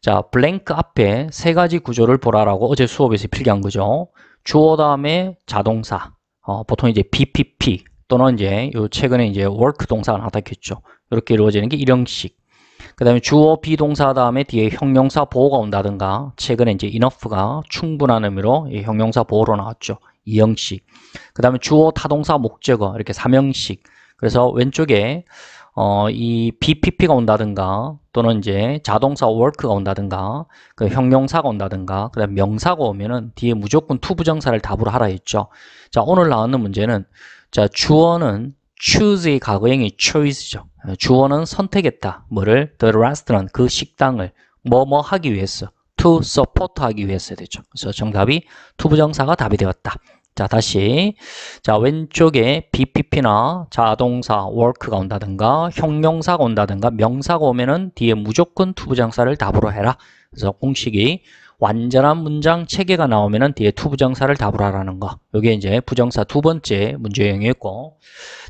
자 블랭크 앞에 세 가지 구조를 보라라고 어제 수업에서 필기한 거죠. 주어 다음에 자동사 어, 보통 이제 BPP 또는 이제 요 최근에 이제 워크 동사가 나타났겠죠. 이렇게 이루어지는 게 일형식. 그 다음에 주어 비동사 다음에 뒤에 형용사 보호가 온다든가 최근에 이제 enough가 충분한 의미로 형용사 보호로 나왔죠. 이형식. 그 다음에 주어 타동사 목적어 이렇게 삼형식. 그래서 왼쪽에 어, 이 BPP가 온다든가 또는 이제 자동사 work가 온다든가 그 형용사가 온다든가 그다음 명사가 오면은 뒤에 무조건 투부정사를 답으로 하라 했죠. 자 오늘 나왔는 문제는 자 주어는 choose의 과거형이 choice죠. 주어는 선택했다. 뭐를? The restaurant, 그 식당을 뭐뭐 하기 위해서 to support 하기 위해서 되죠. 그래서 정답이 to 부정사가 답이 되었다. 자 다시 자 왼쪽에 BPP나 자동사 work가 온다든가 형용사가 온다든가 명사가 오면은 뒤에 무조건 투부장사를 답으로 해라. 그래서 공식이 완전한 문장 체계가 나오면 뒤에 투 부정사를 답을 하라는 거. 이게 이제 부정사 두 번째 문제형이었고,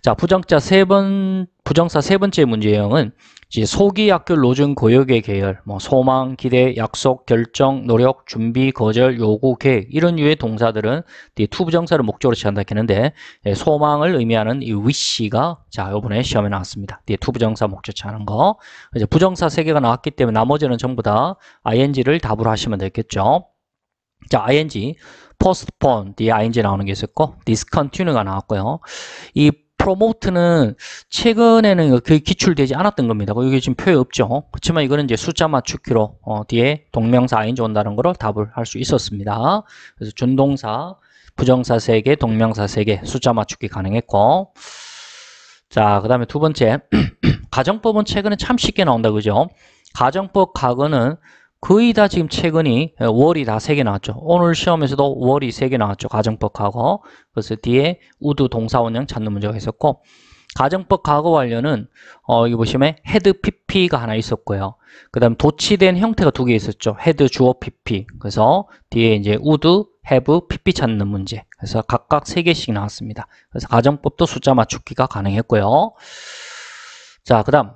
자 부정자 세번 부정사 세 번째 문제형은 이제 소기 약결 노정 고역의 계열, 뭐 소망, 기대, 약속, 결정, 노력, 준비, 거절, 요구, 계획 이런 유의 동사들은 뒤 투부정사를 목적으로 취한다했는데 예, 소망을 의미하는 이 wish가 자 이번에 시험에 나왔습니다. 뒤에 투부정사 목적 취하는 거. 이제 부정사 세 개가 나왔기 때문에 나머지는 전부 다 ing를 답으로 하시면 되겠죠. 자, ing, postpone, 뒤에 ing 나오는 게 있었고, discontinue가 나왔고요. 이 프로모트는 최근에는 거의 기출되지 않았던 겁니다. 여기 지금 표에 없죠. 그렇지만 이거는 이제 숫자 맞추기로 어, 뒤에 동명사인 좋은다는 거를 답을 할 수 있었습니다. 그래서 준동사, 부정사 3개, 동명사 3개 숫자 맞추기 가능했고 자, 그 다음에 두 번째 <clears throat> 가정법은 최근에 참 쉽게 나온다 그죠? 가정법 과거는 거의 다 지금 최근이 어, 월이 다 세 개 나왔죠. 오늘 시험에서도 월이 세 개 나왔죠. 가정법하고 그래서 뒤에 우드 동사원형 찾는 문제가 있었고 가정법 과거 완료는 어, 여기 보시면 헤드 PP가 하나 있었고요. 그 다음 도치된 형태가 두 개 있었죠. 헤드 주어 PP. 그래서 뒤에 이제 우드, have, PP 찾는 문제. 그래서 각각 3 개씩 나왔습니다. 그래서 가정법도 숫자 맞추기가 가능했고요. 자, 그 다음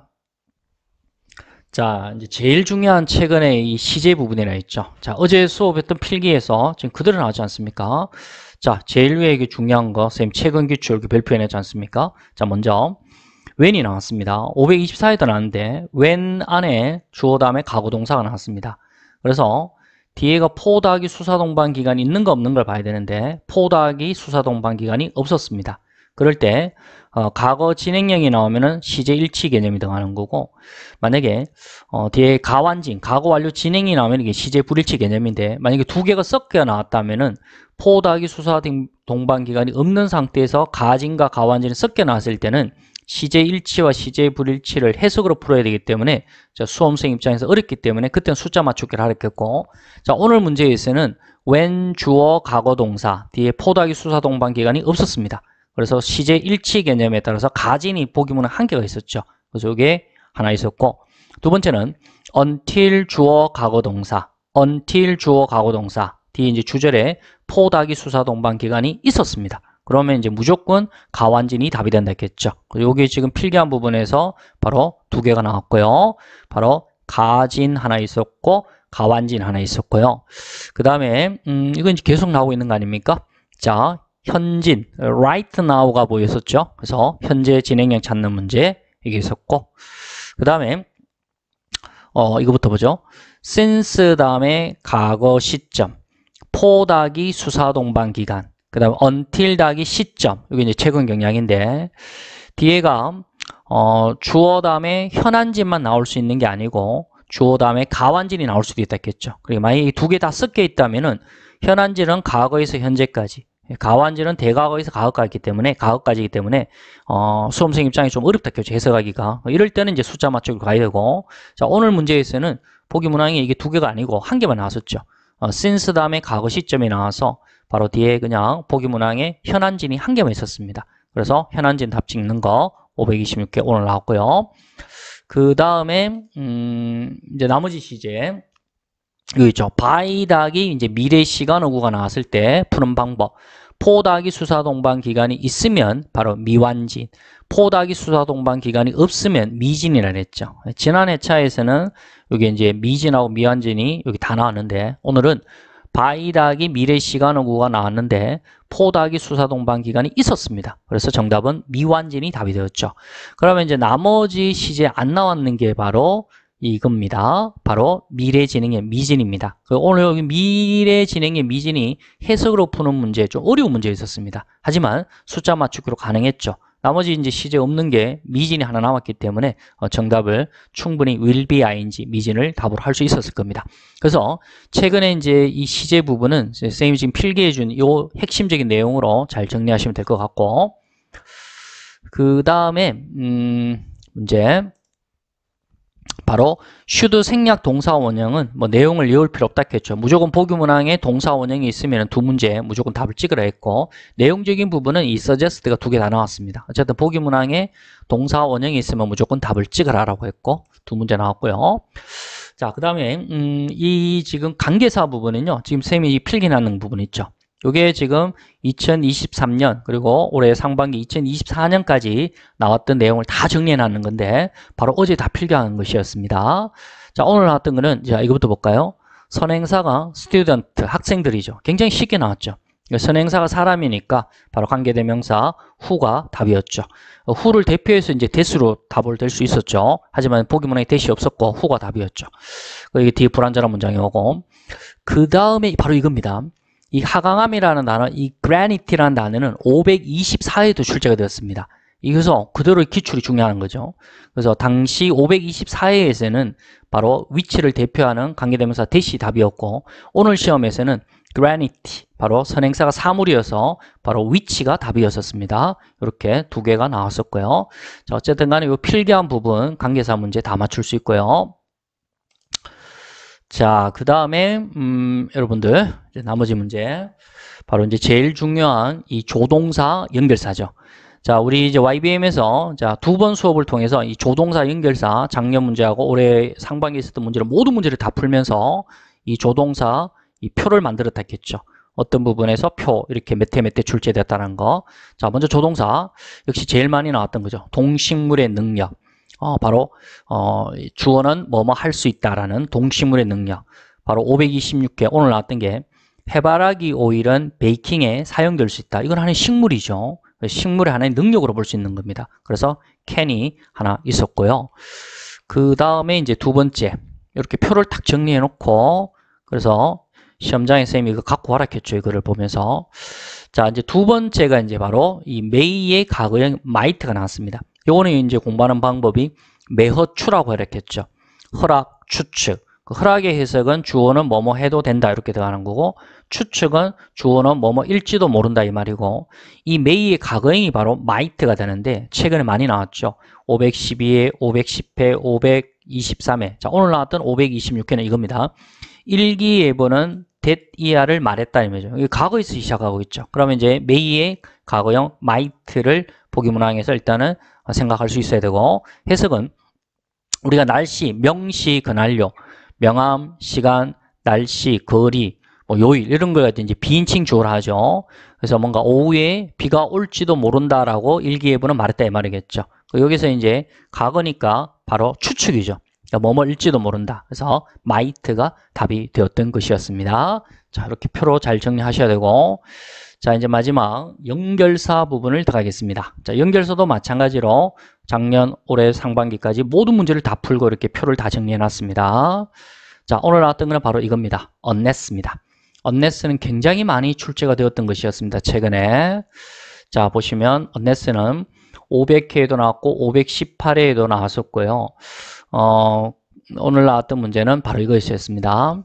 자, 이제 제일 중요한 최근에 이 시제 부분이라 했죠. 자, 어제 수업했던 필기에서 지금 그대로 나오지 않습니까? 자, 제일 위에 이게 중요한 거, 선생님 최근 기출 이렇게 발표해내지 않습니까? 자, 먼저 when이 나왔습니다. 524에도 나왔는데 when 안에 주어 다음에 가구 동사가 나왔습니다. 그래서 뒤에가 포 더하기 수사동반 기간이 있는 거 없는 걸 봐야 되는데 포 더하기 수사동반 기간이 없었습니다. 그럴 때 어, 과거 진행형이 나오면은 시제 일치 개념이 등하는 거고 만약에 어, 뒤에 가완진, 과거 완료 진행이 나오면 이게 시제 불일치 개념인데 만약에 두 개가 섞여 나왔다면은 포다기 수사 동반 기간이 없는 상태에서 가진과 가완진이 섞여 나왔을 때는 시제 일치와 시제 불일치를 해석으로 풀어야 되기 때문에 수험생 입장에서 어렵기 때문에 그때는 숫자 맞추기를 하겠고 자 오늘 문제에서는 웬 주어 과거 동사 뒤에 포다기 수사 동반 기간이 없었습니다. 그래서 시제 일치 개념에 따라서 가진이 보기문은 한 개가 있었죠. 그래서 이게 하나 있었고 두 번째는 until 주어 과거 동사 until 주어 과거 동사 뒤에 이제 주절에 포닥이 수사 동반 기간이 있었습니다. 그러면 이제 무조건 가완진이 답이 된다 했겠죠. 여기 지금 필기한 부분에서 바로 두 개가 나왔고요. 바로 가진 하나 있었고 가완진 하나 있었고요. 그 다음에 음, 이건 이제 계속 나오고 있는 거 아닙니까? 자, 현진, right now가 보였었죠. 그래서 현재 진행형 찾는 문제 이게 있었고 그 다음에 어, 이거부터 보죠. since 다음에 과거 시점, 포닥이 수사 동반 기간, 그 다음에 until 닭이 시점, 이게 이제 최근 경향인데 뒤에가 어, 주어 다음에 현안진만 나올 수 있는 게 아니고 주어 다음에 가완진이 나올 수도 있겠죠. 그리고 만약에 이 두 개 다 섞여 있다면은 현안진은 과거에서 현재까지, 예, 가완절은 대가어에서 가어까지기 때문에 가어까지기 때문에 어, 수험생 입장이 좀 어렵다 교재 해석하기가 이럴 때는 이제 숫자 맞추기 가야 되고 자 오늘 문제에서는 보기 문항이 이게 두 개가 아니고 한 개만 나왔었죠 어, since 다음에 과거 시점이 나와서 바로 뒤에 그냥 보기 문항에 현안진이 한 개만 있었습니다 그래서 현안진 답 찍는 거 526개 오늘 나왔고요 그 다음에 음, 이제 나머지 시제 그죠 바이닥이 이제 미래 시간 어구가 나왔을 때 푸는 방법 포닥이 수사동반 기간이 있으면 바로 미완진 포닥이 수사동반 기간이 없으면 미진이라 그랬죠 지난 해차에서는 여기 이제 미진하고 미완진이 여기 다 나왔는데 오늘은 바이닥이 미래 시간 어구가 나왔는데 포닥이 수사동반 기간이 있었습니다 그래서 정답은 미완진이 답이 되었죠 그러면 이제 나머지 시제 안 나왔는 게 바로 이겁니다. 바로 미래진행의 미진입니다. 그 오늘 여기 미래진행의 미진이 해석으로 푸는 문제 좀 어려운 문제 있었습니다. 하지만 숫자 맞추기로 가능했죠. 나머지 이제 시제 없는 게 미진이 하나 남았기 때문에 어, 정답을 충분히 will be ing 미진을 답으로 할 수 있었을 겁니다. 그래서 최근에 이제 이 시제 부분은 선생님이 지금 필기해 준이 핵심적인 내용으로 잘 정리하시면 될 것 같고 그 다음에 음 문제 바로 슈드 생략 동사 원형은 뭐 내용을 외울 필요 없다 했죠. 무조건 보기 문항에 동사 원형이 있으면 두 문제 무조건 답을 찍으라 했고 내용적인 부분은 이 서제스트가 두 개 다 나왔습니다. 어쨌든 보기 문항에 동사 원형이 있으면 무조건 답을 찍으라라고 했고 두 문제 나왔고요. 자, 그다음에 음, 이 지금 관계사 부분은요. 지금 쌤이 필기나는 부분 있죠. 요게 지금 2023년 그리고 올해 상반기 2024년까지 나왔던 내용을 다 정리해놨는 건데 바로 어제 다 필기한 것이었습니다. 자 오늘 나왔던 거는 자 이거부터 볼까요? 선행사가 스튜던트 학생들이죠. 굉장히 쉽게 나왔죠. 그러니까 선행사가 사람이니까 바로 관계대명사 후가 답이었죠. 어, 후를 대표해서 이제 대수로 답을 될 수 있었죠. 하지만 보기문항에 대시 없었고 후가 답이었죠. 그 이게 뒤에 불안전한 문장이 오고 그 다음에 바로 이겁니다. 이 하강암이라는 단어, 이그 r 니티라는 단어는 524에도 출제가 되었습니다. 이것서 그대로의 기출이 중요한 거죠. 그래서 당시 524회에서는 바로 위치를 대표하는 관계대명사 대시 답이었고 오늘 시험에서는 그 r 니티 바로 선행사가 사물이어서 바로 위치가 답이었었습니다. 이렇게 두 개가 나왔었고요. 자, 어쨌든 간에 이 필기한 부분 관계사 문제 다 맞출 수 있고요. 자, 그 다음에 음, 여러분들 이제 나머지 문제 바로 이제 제일 중요한 이 조동사 연결사죠. 자, 우리 이제 YBM에서 자, 두 번 수업을 통해서 이 조동사 연결사 작년 문제하고 올해 상반기에 있었던 문제를 모든 문제를 다 풀면서 이 조동사 이 표를 만들었다 했죠. 겠 어떤 부분에서 표 이렇게 몇회몇회 출제됐다는 거. 자, 먼저 조동사 역시 제일 많이 나왔던 거죠. 동식물의 능력. 어, 바로 어, 주어는 뭐뭐 할 수 있다라는 동식물의 능력 바로 526개 오늘 나왔던 게 해바라기 오일은 베이킹에 사용될 수 있다 이건 하나의 식물이죠 식물의 하나의 능력으로 볼 수 있는 겁니다 그래서 캔이 하나 있었고요 그 다음에 이제 두 번째 이렇게 표를 딱 정리해 놓고 그래서 시험장에 선생님이 이거 갖고 와라겠죠 이거를 보면서 자 이제 두 번째가 이제 바로 이 메이의 과거형 마이트가 나왔습니다 요거는 이제 공부하는 방법이 매허추라고 이렇겠죠 허락, 추측 그 허락의 해석은 주어는 뭐뭐 해도 된다 이렇게 들어가는 거고 추측은 주어는 뭐뭐 일지도 모른다 이 말이고 이 메이의 가거행이 바로 마이트가 되는데 최근에 많이 나왔죠 512회, 510회, 523회 자 오늘 나왔던 526회는 이겁니다 일기예보는 that 이하를 말했다 이거죠 과거에서 시작하고 있죠 그러면 이제 메이의 가거형 마이트를 보기문항에서 일단은 생각할 수 있어야 되고 해석은 우리가 날씨, 명시, 그날요, 명암, 시간, 날씨, 거리, 뭐 요일 이런 거에 이제 비인칭 주어라 하죠. 그래서 뭔가 오후에 비가 올지도 모른다라고 일기예보는 말했다 이 말이겠죠. 여기서 이제 과거니까 바로 추측이죠. 그러니까 뭐뭐 일지도 모른다. 그래서 마이트가 답이 되었던 것이었습니다. 자 이렇게 표로 잘 정리하셔야 되고 자 이제 마지막 연결사 부분을 들어가겠습니다 자 연결서도 마찬가지로 작년 올해 상반기까지 모든 문제를 다 풀고 이렇게 표를 다 정리해 놨습니다 자 오늘 나왔던 거는 바로 이겁니다 언네스입니다 언네스는 굉장히 많이 출제가 되었던 것이었습니다 최근에 자 보시면 언네스는 500회에도 나왔고 518회에도 나왔었고요 어, 오늘 나왔던 문제는 바로 이것이었습니다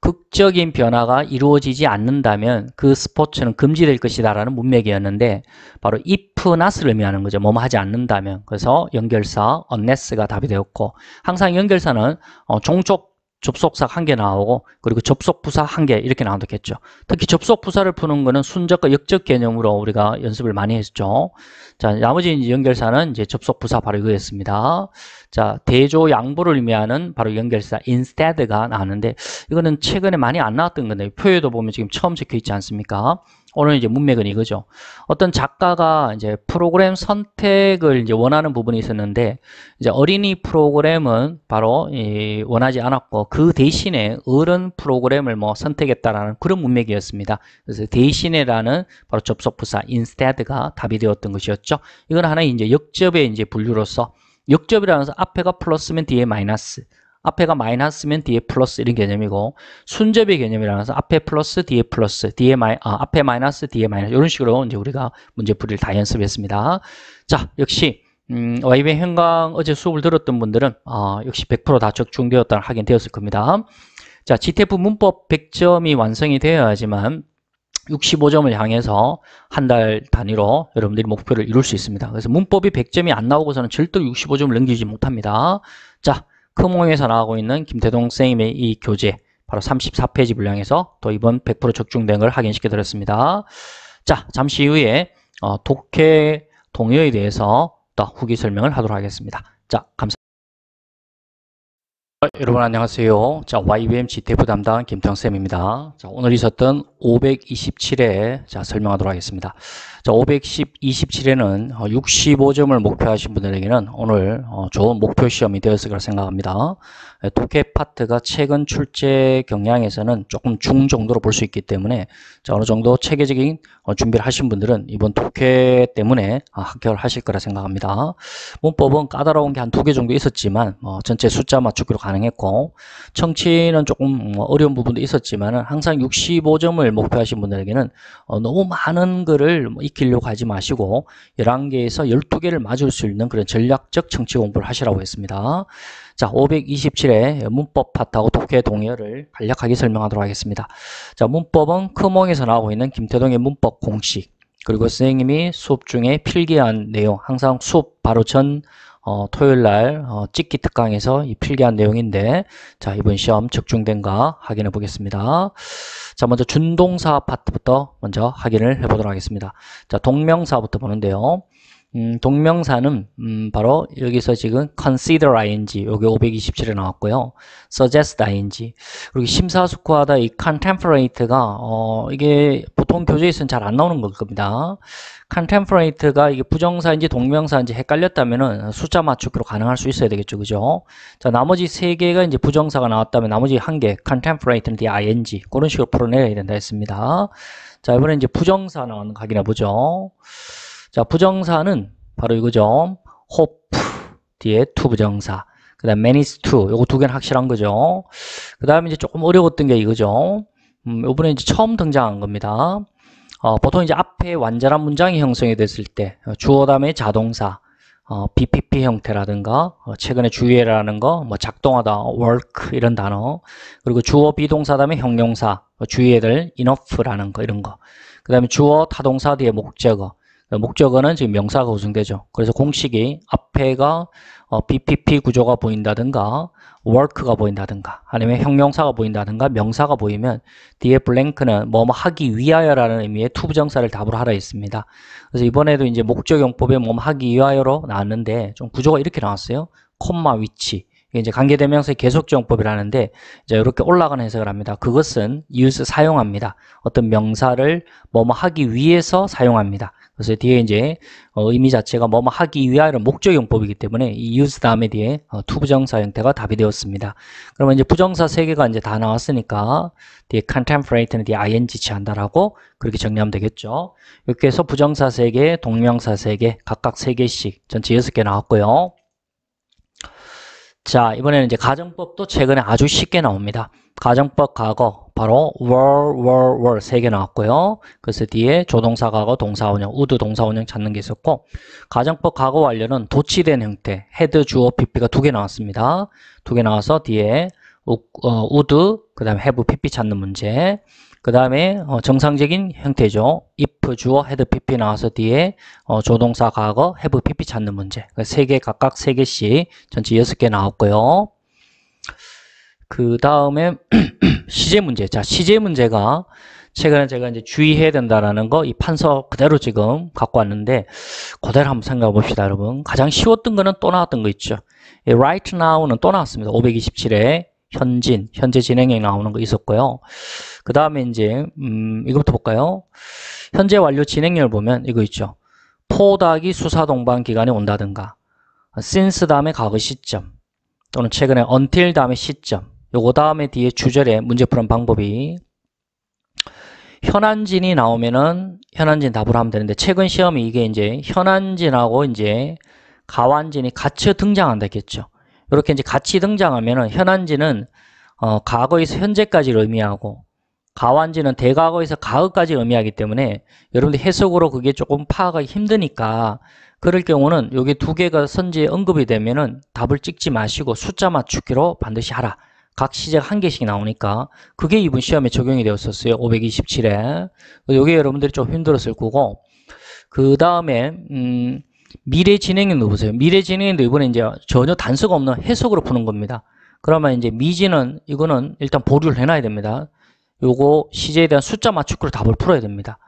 극적인 변화가 이루어지지 않는다면 그 스포츠는 금지될 것이다라는 문맥이었는데 바로 if not을 의미하는 거죠. 뭐뭐 하지 않는다면. 그래서 연결사 unless가 답이 되었고 항상 연결사는 어, 종족 접속사 한 개 나오고 그리고 접속부사 한 개 이렇게 나오겠죠 특히 접속부사를 푸는 거는 순적과 역적 개념으로 우리가 연습을 많이 했죠 자 나머지 이제 연결사는 이제 접속부사 바로 이거였습니다 자 대조 양보를 의미하는 바로 연결사 instead가 나왔는데 이거는 최근에 많이 안 나왔던 건데 표에도 보면 지금 처음 적혀 있지 않습니까 오늘 이제 문맥은 이거죠. 어떤 작가가 이제 프로그램 선택을 이제 원하는 부분이 있었는데 이제 어린이 프로그램은 바로 이 원하지 않았고 그 대신에 어른 프로그램을 뭐 선택했다라는 그런 문맥이었습니다. 그래서 대신에라는 바로 접속부사 instead가 답이 되었던 것이었죠. 이건 하나의 이제 역접의 이제 분류로서 역접이라면서 앞에가 플러스면 뒤에 마이너스 앞에가 마이너스면 뒤에 플러스 이런 개념이고 순접의 개념이라서 앞에 플러스 뒤에 플러스 뒤에 마이 아, 앞에 마이너스 뒤에 마이너스 이런 식으로 이제 우리가 문제풀이를 다 연습했습니다. 자 역시 음, 와이비 현강 어제 수업을 들었던 분들은 아, 역시 100%다 적중되었다는 확인되었을 겁니다. 자 GTF 문법 100점이 완성이 되어야지만 65점을 향해서 한 달 단위로 여러분들이 목표를 이룰 수 있습니다. 그래서 문법이 100점이 안 나오고서는 절대 65점을 넘기지 못합니다. 자, 크몽에서 나가고 있는 김태동 선생님의 이 교재 바로 34페이지 분량에서 또 이번 100% 적중된 걸 확인시켜 드렸습니다. 자, 잠시 후에 어, 독해 동요에 대해서 또 후기 설명을 하도록 하겠습니다. 자, 감사합니다. 여러분 안녕하세요. 자, YBMC 대표 담당 김태형쌤입니다. 자, 오늘 있었던 527회 자 설명하도록 하겠습니다. 자 527회는 65점을 어, 목표하신 분들에게는 오늘 어, 좋은 목표 시험이 되었을 거라 생각합니다. 예, 독해 파트가 최근 출제 경향에서는 조금 중 정도로 볼 수 있기 때문에 자 어느 정도 체계적인 어, 준비를 하신 분들은 이번 독해 때문에 아, 합격을 하실 거라 생각합니다. 문법은 까다로운 게 한 두 개 정도 있었지만 전체 숫자 맞추기로 가능했고 청취는 조금 음, 어려운 부분도 있었지만 항상 65점을 10등을 목표하신 분들에게는 어, 너무 많은 글을 뭐 익히려고 하지 마시고 11개에서 12개를 맞을 수 있는 그런 전략적 정치 공부를 하시라고 했습니다. 자, 5 2 7의 문법 파트하고 독해 동요를 간략하게 설명하도록 하겠습니다. 자, 문법은 크몽에서 나오고 있는 김태동의 문법 공식 그리고 선생님이 수업 중에 필기한 내용 항상 수업 바로 전 어, 토요일 날 어, 찍기 특강에서 이 필기한 내용인데 자 이번 시험 적중된가 확인해 보겠습니다. 자 먼저 준동사 파트부터 먼저 확인을 해보도록 하겠습니다. 자 동명사부터 보는데요. 음, 동명사는 음, 바로 여기서 지금 consider ing 여기 527에 나왔고요. suggest ing 그리고 심사숙고하다 이 contemperate가 어, 이게 보통 교재에서는 잘 안 나오는 걸 겁니다. contemperate가 이게 부정사인지 동명사인지 헷갈렸다면은 숫자 맞추기로 가능할 수 있어야 되겠죠. 그죠? 자, 나머지 세 개가 이제 부정사가 나왔다면 나머지 한 개 contemperate는 the ing 그런 식으로 풀어내야 된다 했습니다. 자, 이번에 이제 부정사 나오는 거 확인해 보죠. 자, 부정사는 바로 이거죠. hope 뒤에 to 부정사. 그 다음 manage to. 요거 두 개는 확실한 거죠. 그 다음에 이제 조금 어려웠던 게 이거죠. 음, 요번에 이제 처음 등장한 겁니다. 어, 보통 이제 앞에 완전한 문장이 형성이 됐을 때 주어 다음에 자동사 어, BPP 형태라든가 어, 최근에 주의라는 거, 뭐 작동하다, work 이런 단어 그리고 주어 비동사 다음에 형용사, 어, 주의들 해 enough라는 거 이런 거그 다음에 주어 타동사 뒤에 목적어 목적어는 지금 명사가 우승되죠. 그래서 공식이 앞에가 어, BPP 구조가 보인다든가 work가 보인다든가 아니면 형용사가 보인다든가 명사가 보이면 뒤에 블랭크는 뭐 뭐 하기 위하여라는 의미의 투부정사를 답으로 하라 했습니다. 그래서 이번에도 이제 목적용법에 뭐 뭐 하기 위하여로 나왔는데 좀 구조가 이렇게 나왔어요. 콤마 위치, 이제 관계대명사의 계속지용법이라 하는데 이제 이렇게 올라가는 해석을 합니다. 그것은 use 사용합니다. 어떤 명사를 뭐뭐 하기 위해서 사용합니다. 그래서 뒤에 이제 어, 의미 자체가 뭐뭐 하기 위하여 목적용법이기 때문에 이 use 다음에 뒤에 어, 투부정사 형태가 답이 되었습니다. 그러면 이제 부정사 세 개가 이제 다 나왔으니까 뒤에 contemplate는 뒤에 ing 취한다라고 그렇게 정리하면 되겠죠. 이렇게 해서 부정사 세 개, 동명사 세 개, 각각 세 개씩 전체 여섯 개 나왔고요. 자, 이번에는 이제 가정법도 최근에 아주 쉽게 나옵니다. 가정법 과거 바로 were, were, were 세개 나왔고요. 그래서 뒤에 조동사 과거, 동사 운영, 우드 동사 운영 찾는 게 있었고 가정법 과거 완료는 도치된 형태, 헤드, 주어, pp가 두 개 나왔습니다. 두 개 나와서 뒤에 우, 어, 우드, 그 다음에 have, pp 찾는 문제 그 다음에 어, 정상적인 형태죠. if, 주어, had, e pp 나와서 뒤에 어, 조동사, 과거, have, pp 찾는 문제. 그러니까 세개 각각 세개씩 전체 여섯 개 나왔고요. 그 다음에 <clears throat> 시제 문제. 자, 시제 문제가 최근에 제가 이제 주의해야 된다라는 거 이 판서 그대로 지금 갖고 왔는데 그대로 한번 생각해 봅시다, 여러분. 가장 쉬웠던 거는 또 나왔던 거 있죠. 예, right now는 또 나왔습니다. 527에 현진, 현재 진행형이 나오는 거 있었고요. 그 다음에 이제 음, 이것부터 볼까요? 현재 완료 진행률 보면 이거 있죠. 포닥이 수사 동반 기간에 온다든가 since 다음에 과거 시점 또는 최근에 until 다음에 시점 요거 다음에 뒤에 주절에 문제 푸는 방법이 현안진이 나오면은 현안진 답을 하면 되는데 최근 시험이 이게 이제 현안진하고 이제 가완진이 같이 등장한다 했겠죠. 이렇게 이제 같이 등장하면은 현안지는 어, 과거에서 현재까지를 의미하고 가완지는 대과거에서 가을까지 의미하기 때문에 여러분들 해석으로 그게 조금 파악하기 힘드니까 그럴 경우는 여기 두 개가 선지에 언급이 되면은 답을 찍지 마시고 숫자 맞추기로 반드시 하라. 각시제한 개씩 나오니까 그게 이번 시험에 적용이 되었었어요. 527에. 요게 여러분들이 좀 힘들었을 거고 그 다음에 음 미래 진행인 넣어보세요. 미래 진행인데 이번에 이제 전혀 단서가 없는 해석으로 푸는 겁니다. 그러면 이제 미지는 이거는 일단 보류를 해놔야 됩니다. 요거 시제에 대한 숫자 맞추기로 답을 풀어야 됩니다.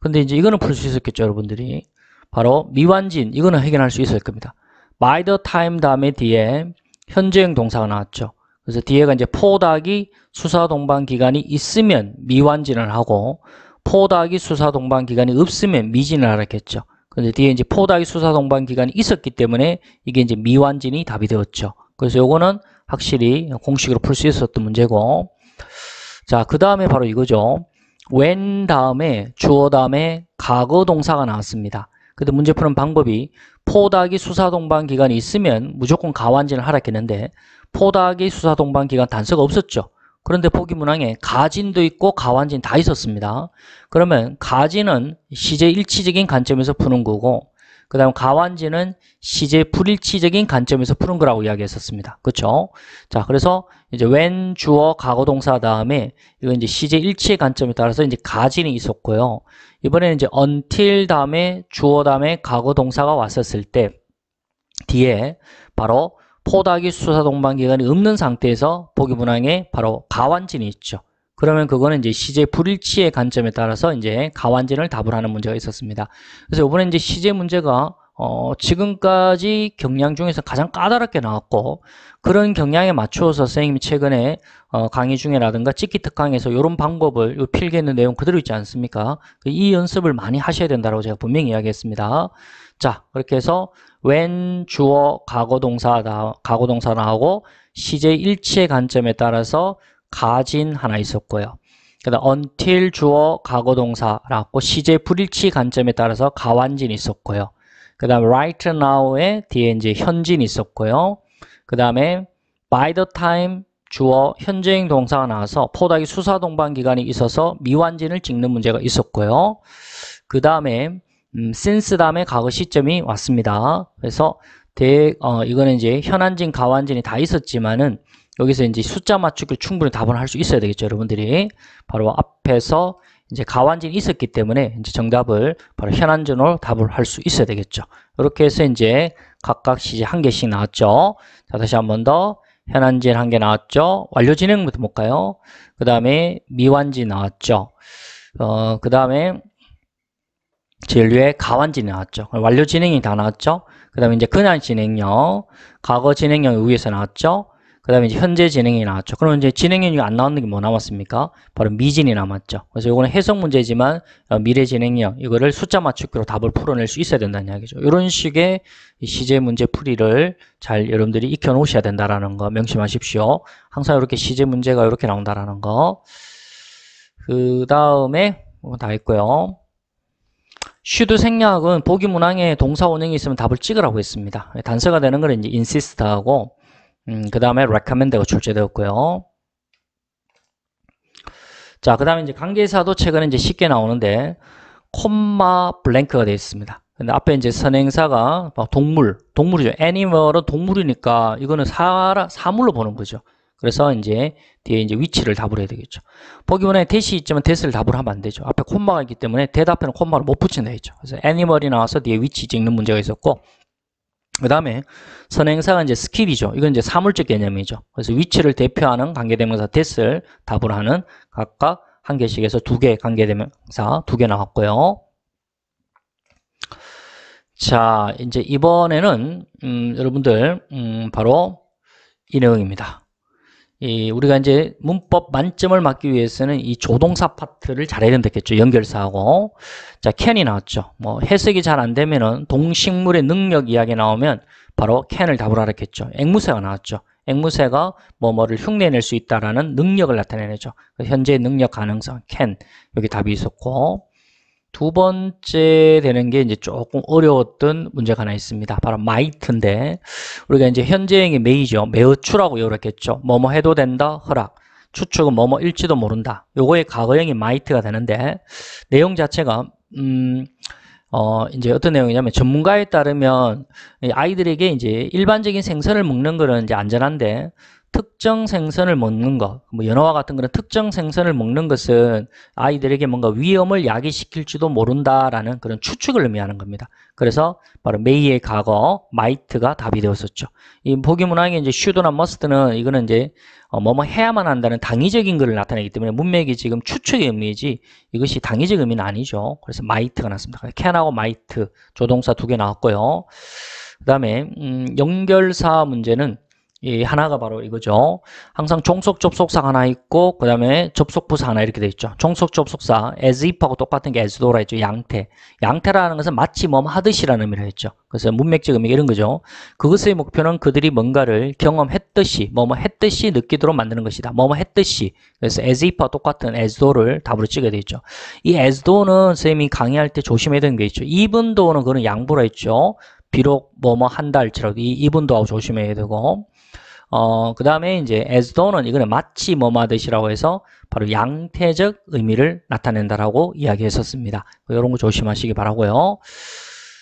근데 이제 이거는 풀 수 있었겠죠, 여러분들이. 바로 미완진 이거는 해결할 수 있을 겁니다. by the time 다음에 뒤에 현재형 동사가 나왔죠. 그래서 뒤에가 이제 포닥이 수사 동반 기간이 있으면 미완진을 하고 포닥이 수사 동반 기간이 없으면 미진을 하겠죠. 근데 뒤에 이제 포닥이 수사 동반 기간이 있었기 때문에 이게 이제 미완진이 답이 되었죠. 그래서 요거는 확실히 공식으로 풀 수 있었던 문제고. 자, 그 다음에 바로 이거죠. when 다음에 주어 다음에 과거 동사가 나왔습니다. 근데 문제 푸는 방법이 포닥이 수사 동반 기간이 있으면 무조건 가완진을 하라 했는데 포닥이 수사 동반 기간 단서가 없었죠. 그런데 보기문항에 가진도 있고 가완진 다 있었습니다. 그러면 가진은 시제 일치적인 관점에서 푸는 거고 그 다음 가완진은 시제 불일치적인 관점에서 푸는 거라고 이야기했었습니다. 그렇죠? 자, 그래서 이제 웬 주어 과거 동사 다음에 이건 이제 시제 일치의 관점에 따라서 이제 가진이 있었고요. 이번에는 이제 until 다음에 주어 다음에 과거 동사가 왔었을 때 뒤에 바로 포닥이 수사 동반 기간이 없는 상태에서 보기분항에 바로 가완진이 있죠. 그러면 그거는 이제 시제 불일치의 관점에 따라서 이제 가완진을 답을 하는 문제가 있었습니다. 그래서 이번에 이제 시제 문제가 어, 지금까지 경량 중에서 가장 까다롭게 나왔고 그런 경량에 맞추어서 선생님이 최근에 어, 강의 중에라든가 찍기 특강에서 이런 방법을 요 필기에 있는 내용 그대로 있지 않습니까? 그 이 연습을 많이 하셔야 된다고 제가 분명히 이야기했습니다. 자 그렇게 해서 when 주어 과거동사 과거동사나 하고 시제 일치의 관점에 따라서 가진 하나 있었고요. 그다음 until 주어 과거동사라고 시제 불일치 관점에 따라서 가완진 있었고요. 그다음 right now에 뒤에 이제 현진 있었고요. 그다음에 by the time 주어 현재형 동사가 나와서 포닥이 수사 동반 기간이 있어서 미완진을 찍는 문제가 있었고요. 그 다음에 센스 음, 다음에 과거 시점이 왔습니다. 그래서 대, 어, 이거는 이제 현안진, 가완진이 다 있었지만은 여기서 이제 숫자 맞추기를 충분히 답을 할 수 있어야 되겠죠, 여러분들이. 바로 앞에서 이제 가완진이 있었기 때문에 이제 정답을 바로 현안진으로 답을 할 수 있어야 되겠죠. 이렇게 해서 이제 각각 시제 한 개씩 나왔죠. 자, 다시 한 번 더. 현안진 한 개 나왔죠. 완료 진행부터 볼까요? 그 다음에 미완진 나왔죠. 어, 그 다음에 진료의 가완 진행 나왔죠. 완료 진행이 다 나왔죠. 그 다음에 이제 근한 진행형, 과거 진행형 의에서 나왔죠. 그 다음에 이제 현재 진행이 나왔죠. 그럼 이제 진행형이 안 나왔는 게 뭐 남았습니까? 바로 미진이 남았죠. 그래서 이거는 해석 문제지만 어, 미래 진행형 이거를 숫자 맞추기로 답을 풀어낼 수 있어야 된다는 이야기죠. 이런 식의 시제 문제 풀이를 잘 여러분들이 익혀 놓으셔야 된다라는 거 명심하십시오. 항상 이렇게 시제 문제가 이렇게 나온다라는 거. 그 다음에 뭐 다 했고요. 슈드 생략은 보기 문항에 동사 원형이 있으면 답을 찍으라고 했습니다. 단서가 되는 걸 이제 insist하고 음, 그 다음에 recommend가 출제되었고요. 자, 그 다음에 이제 관계사도 최근에 이제 쉽게 나오는데 콤마 블랭크가 되어 있습니다. 근데 앞에 이제 선행사가 뭐 동물, 동물이죠. 애니멀은 동물이니까 이거는 사, 사물로 보는 거죠. 그래서 이제 뒤에 이제 위치를 답을 해야 되겠죠. 보기문에 대시 있지만 대스를 답을 하면 안 되죠. 앞에 콤마가 있기 때문에 대답에는 콤마를 못 붙인다 했죠. 그래서 애니멀이 나와서 뒤에 위치 찍는 문제가 있었고 그 다음에 선행사가 이제 스킵이죠. 이건 이제 사물적 개념이죠. 그래서 위치를 대표하는 관계대명사 대스를 답을 하는 각각 한 개씩 해서 두 개 관계대명사 두 개 나왔고요. 자 이제 이번에는 음, 여러분들 음, 바로 이 내용입니다. 이 우리가 이제 문법 만점을 맞기 위해서는 이 조동사 파트를 잘해야 된다겠죠 연결사하고 자 캔이 나왔죠 뭐 해석이 잘 안 되면은 동식물의 능력 이야기 나오면 바로 캔을 답을 하랬겠죠 앵무새가 나왔죠 앵무새가 뭐 뭐를 흉내낼 수 있다라는 능력을 나타내죠 그 현재의 능력 가능성 캔 여기 답이 있었고 두 번째 되는 게 이제 조금 어려웠던 문제가 하나 있습니다. 바로 마이트인데 우리가 이제 현재형의 메이죠. 매우추라고 요렇겠죠. 뭐뭐 해도 된다, 허락. 추측은 뭐뭐 일지도 모른다. 요거의 과거형이 마이트가 되는데 내용 자체가 음 어, 이제 어떤 내용이냐면 전문가에 따르면 아이들에게 이제 일반적인 생선을 먹는 거는 이제 안전한데 특정 생선을 먹는 것, 뭐 연어와 같은 그런 특정 생선을 먹는 것은 아이들에게 뭔가 위험을 야기시킬지도 모른다라는 그런 추측을 의미하는 겁니다. 그래서 바로 메이의 과거 마이트가 답이 되었었죠. 이 보기 문항의 이제 슈도나 머스트는 이거는 이제 어, 뭐뭐 해야만 한다는 당위적인 것을 나타내기 때문에 문맥이 지금 추측의 의미이지 이것이 당위적 의미는 아니죠. 그래서 마이트가 났습니다. 캔하고 마이트 조동사 두 개 나왔고요. 그 다음에 음, 연결사 문제는 이 하나가 바로 이거죠. 항상 종속 접속사 하나 있고 그 다음에 접속 부사 하나 이렇게 돼 있죠. 종속 접속사 as if하고 똑같은 게 as though라 했죠. 양태. 양태라는 것은 마치 뭐 하듯이라는 의미로 했죠. 그래서 문맥적 의미 이런 거죠. 그것의 목표는 그들이 뭔가를 경험했듯이 뭐뭐 했듯이 느끼도록 만드는 것이다. 뭐뭐 했듯이. 그래서 as if와 똑같은 as though를 답으로 찍어야 되겠죠. 이 as though는 선생님이 강의할 때 조심해야 되는 게 있죠. even though는 그는 양보라 했죠. 비록 뭐뭐 한다 할지라도 이 even though하고 조심해야 되고 어, 그 다음에 이제 as though는 이거는 마치 뭐마듯이라고 해서 바로 양태적 의미를 나타낸다라고 이야기했었습니다. 뭐 이런 거 조심하시기 바라고요.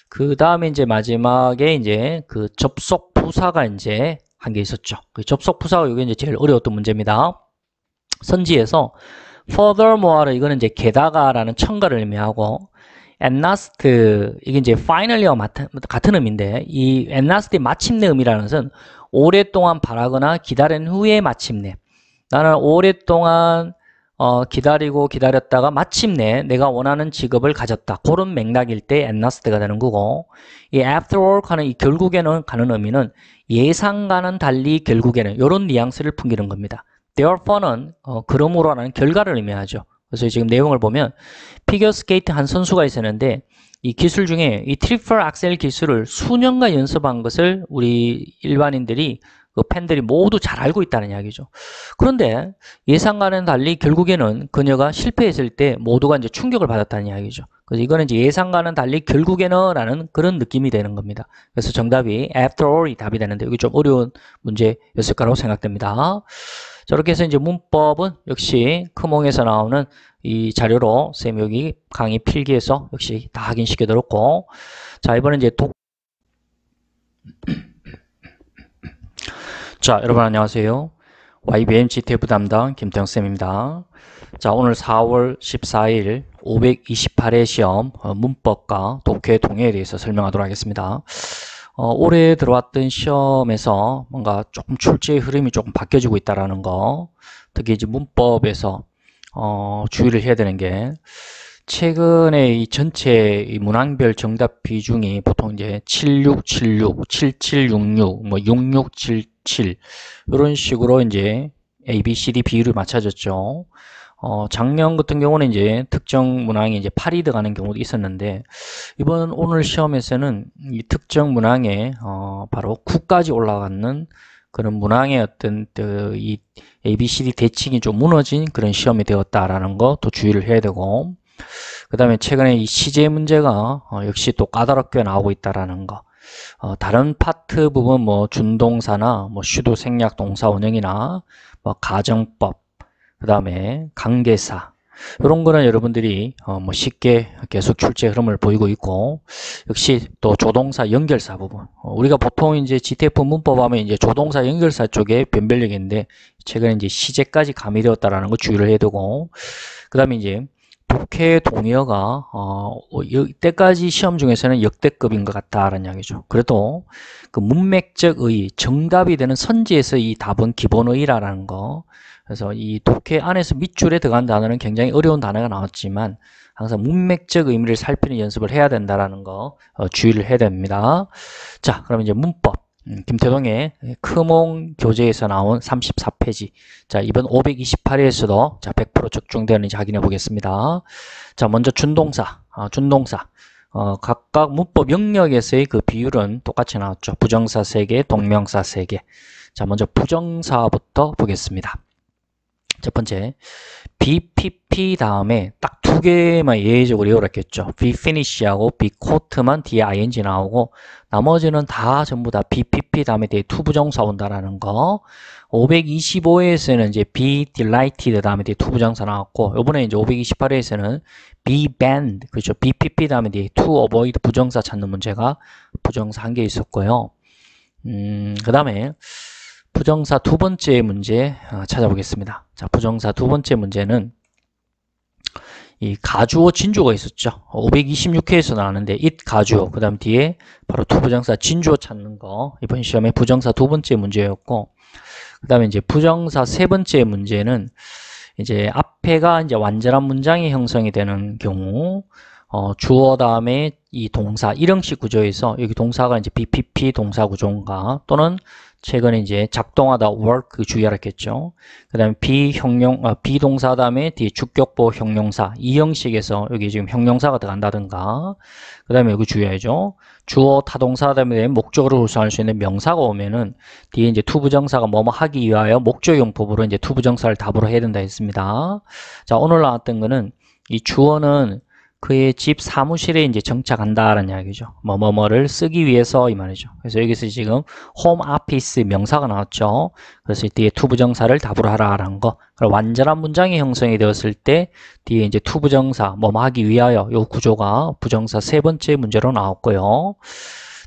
그 다음에 이제 마지막에 이제 그 접속 부사가 이제 한 게 있었죠. 그 접속 부사가 이게 이제 제일 어려웠던 문제입니다. 선지에서 f u r t h e r m o r e 이거는 이제 게다가라는 첨가를 의미하고 at last 이게 이제 finally와 같은, 의미인데 이 at last의 마침내 의미라는 것은 오랫동안 바라거나 기다린 후에 마침내 나는 오랫동안 어, 기다리고 기다렸다가 마침내 내가 원하는 직업을 가졌다. 그런 맥락일 때 at나스드가 되는 거고 이 after work 하는 이 결국에는 가는 의미는 예상과는 달리 결국에는 이런 뉘앙스를 풍기는 겁니다. therefore는 어, 그러므로라는 결과를 의미하죠. 그래서 지금 내용을 보면 피겨스케이트 한 선수가 있었는데 이 기술 중에 이 트리플 악셀 기술을 수년간 연습한 것을 우리 일반인들이 그 팬들이 모두 잘 알고 있다는 이야기죠. 그런데 예상과는 달리 결국에는 그녀가 실패했을 때 모두가 이제 충격을 받았다는 이야기죠. 그래서 이거는 이제 예상과는 달리 결국에는 라는 그런 느낌이 되는 겁니다. 그래서 정답이 after all이 답이 되는데 여기 좀 어려운 문제였을 거라고 생각됩니다. 저렇게 해서 이제 문법은 역시 크몽에서 나오는 이 자료로 쌤 여기 강의 필기에서 역시 다 확인시켜 드렸고 자 이번엔 이제 독 자, 여러분 안녕하세요. YBM GTF 담당 김태형쌤입니다. 자, 오늘 4월 14일 528회 시험 어, 문법과 독해 동해에 대해서 설명하도록 하겠습니다. 어, 올해 들어왔던 시험에서 뭔가 조금 출제의 흐름이 조금 바뀌어지고 있다라는 거 특히 이제 문법에서 어, 주의를 해야 되는 게 최근에 이 전체 이 문항별 정답 비중이 보통 이제 7676, 7766, 뭐6677 이런 식으로 이제 A, B, C, D 비율이 맞춰졌죠. 어, 작년 같은 경우는 이제 특정 문항이 이제 8이들어 가는 경우도 있었는데 이번 오늘 시험에서는 이 특정 문항에 어, 바로 9까지 올라가는 그런 문항의 어떤 그이 ABCD 대칭이 좀 무너진 그런 시험이 되었다라는 거또 주의를 해야 되고 그 다음에 최근에 이 시제 문제가 어, 역시 또 까다롭게 나오고 있다라는 거 어, 다른 파트 부분 뭐 준동사나 뭐 슈도 생략 동사 운영이나 뭐 가정법 그 다음에 강계사 이런 거는 여러분들이 어뭐 쉽게 계속 출제 흐름을 보이고 있고 역시 또 조동사 연결사 부분 어 우리가 보통 이제 GTF 문법하면 이제 조동사 연결사 쪽에 변별력이 있는데 최근에 이제 시제까지 가미되었다라는 거 주의를 해두고그 다음에 이제 국회 동의어가 어, 이때까지 어, 시험 중에서는 역대급인 것 같다라는 이야기죠. 그래도 그 문맥적 의, 정답이 되는 선지에서 이 답은 기본 의라라는 거 그래서 이 독해 안에서 밑줄에 들어간 단어는 굉장히 어려운 단어가 나왔지만 항상 문맥적 의미를 살피는 연습을 해야 된다라는 거 어, 주의를 해야 됩니다. 자, 그럼 이제 문법. 음, 김태동의 크몽 교재에서 나온 34페이지. 자, 이번 528회에서도 자, 100% 적중되는지 확인해 보겠습니다. 자, 먼저 준동사. 아, 준동사. 어, 각각 문법 영역에서의 그 비율은 똑같이 나왔죠. 부정사 3개, 동명사 3개. 자, 먼저 부정사부터 보겠습니다. 첫 번째, BPP 다음에 딱 두 개만 예외적으로 외우라겠죠. Bfinish하고 b c o t 만 뒤에 ing 나오고 나머지는 다 전부 다 BPP 다음에 뒤에 투부정사 온다라는 거. 525회에서는 이제 Bdelighted 다음에 뒤에 투부정사 나왔고 요번에 이제 528회에서는 b b a n d 그렇죠. BPP 다음에 뒤에 to avoid 부정사 찾는 문제가 부정사 한 개 있었고요. 음, 그 다음에 부정사 두 번째 문제 어, 찾아보겠습니다. 자, 부정사 두 번째 문제는 이 가주어 진주가 어 있었죠. 526회에서 나왔는데 it 가주어 그 다음 뒤에 바로 두부정사 진주어 찾는 거 이번 시험에 부정사 두 번째 문제였고 그 다음에 이제 부정사 세 번째 문제는 이제 앞에가 이제 완전한 문장이 형성이 되는 경우 어, 주어 다음에 이 동사 일형식 구조에서 여기 동사가 이제 BPP 동사 구조인가 또는 최근에 이제 작동하다 work 그 주의하겠죠. 그다음에 비형용 아, 비동사 다음에 뒤에 주격보 형용사 이 형식에서 여기 지금 형용사가 들어간다든가 그다음에 여기 주의해야죠. 주어 타동사 다음에 목적으로 구성할 수 있는 명사가 오면은 뒤에 이제 투부정사가 뭐뭐 하기 위하여 목적용법으로 이제 투부정사를 답으로 해야 된다 했습니다. 자 오늘 나왔던 거는 이 주어는 그의 집 사무실에 이제 정착한다라는 이야기죠. 뭐 뭐뭐를 쓰기 위해서 이 말이죠. 그래서 여기서 지금 홈 아피스 명사가 나왔죠. 그래서 뒤에 투부정사를 답으로 하라라는 거. 그럼 완전한 문장이 형성이 되었을 때 뒤에 이제 투부정사 뭐뭐 하기 위하여 요 구조가 부정사 세 번째 문제로 나왔고요.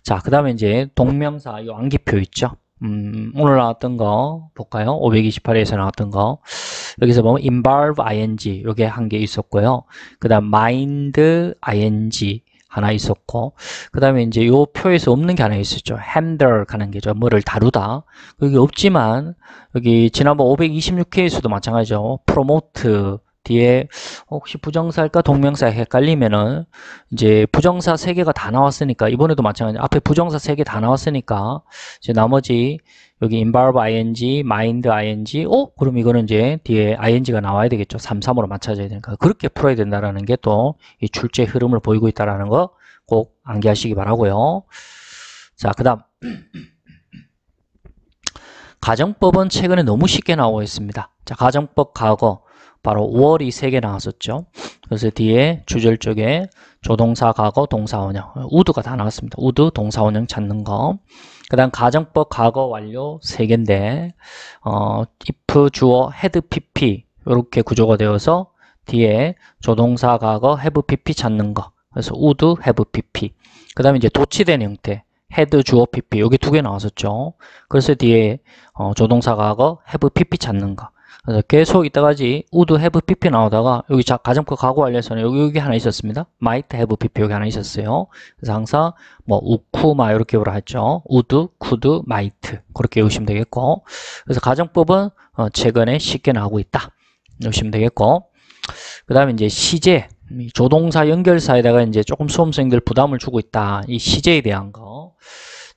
자, 그다음에 이제 동명사 요 암기표 있죠. 음, 오늘 나왔던 거 볼까요? 528에서 나왔던 거 여기서 보면 involve ing 요게 한 개 있었고요 그 다음 mind ing 하나 있었고 그 다음에 이제 요 표에서 없는 게 하나 있었죠 handle 하는 게죠 뭐를 다루다 그게 없지만 여기 지난번 526회에서도 마찬가지죠 promote 뒤에 혹시 부정사일까 동명사 헷갈리면은 이제 부정사 3개가 다 나왔으니까 이번에도 마찬가지 앞에 부정사 3개 다 나왔으니까 이제 나머지 여기 involve ing, mind ing 어? 그럼 이거는 이제 뒤에 ing가 나와야 되겠죠 3, 3으로 맞춰져야 되니까 그렇게 풀어야 된다는 라게또 이 출제 흐름을 보이고 있다는 라거꼭 암기하시기 바라고요 자그 다음 가정법은 최근에 너무 쉽게 나오고 있습니다. 자, 가정법 과거 바로 월이 3개 나왔었죠. 그래서 뒤에 주절 쪽에 조동사 과거 동사 원형 우드가 다 나왔습니다. 우드 동사 원형 찾는 거. 그 다음 가정법 과거 완료 3개인데 어, if 주어 head pp 이렇게 구조가 되어서 뒤에 조동사 과거 have pp 찾는 거. 그래서 우드 u l have pp 그 다음에 이제 도치된 형태 head 주어 PP 여기 두 개 나왔었죠. 그래서 뒤에 어, 조동사 과거 have PP 찾는 거. 그래서 계속 이따가지 would pp 나오다가 여기 자, 가정법 가구 관련해서는 여기, 여기 하나 있었습니다. 마이트 해브 h a pp 여기 하나 있었어요. 그래서 항상 뭐 우쿠마 이렇게 오라 했죠. 우드, 쿠드, 마이트 그렇게 외우시면 되겠고 그래서 가정법은 어, 최근에 쉽게 나오고 있다. 외우시면 되겠고 그 다음에 이제 시제 조동사 연결사에다가 이제 조금 수험생들 부담을 주고 있다. 이 시제에 대한 거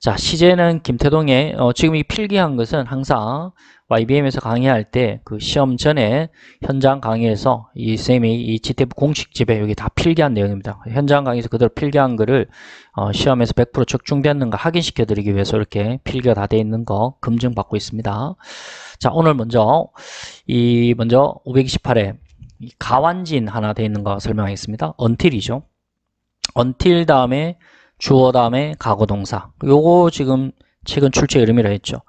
자, 시제는 김태동의 어, 지금 이 필기한 것은 항상 YBM에서 강의할 때 그 시험 전에 현장 강의에서 이 쌤이 이 GTF 공식 집에 여기 다 필기한 내용입니다. 현장 강의에서 그대로 필기한 거를 어, 시험에서 100% 적중되었는가 확인시켜 드리기 위해서 이렇게 필기가 다 돼 있는 거 검증받고 있습니다. 자, 오늘 먼저 이 먼저 528회 가완진 하나 돼 있는 거 설명하겠습니다. 언틸이죠. 언틸 다음에 주어 다음에 과거 동사 요거 지금 최근 출제 이름이라 했죠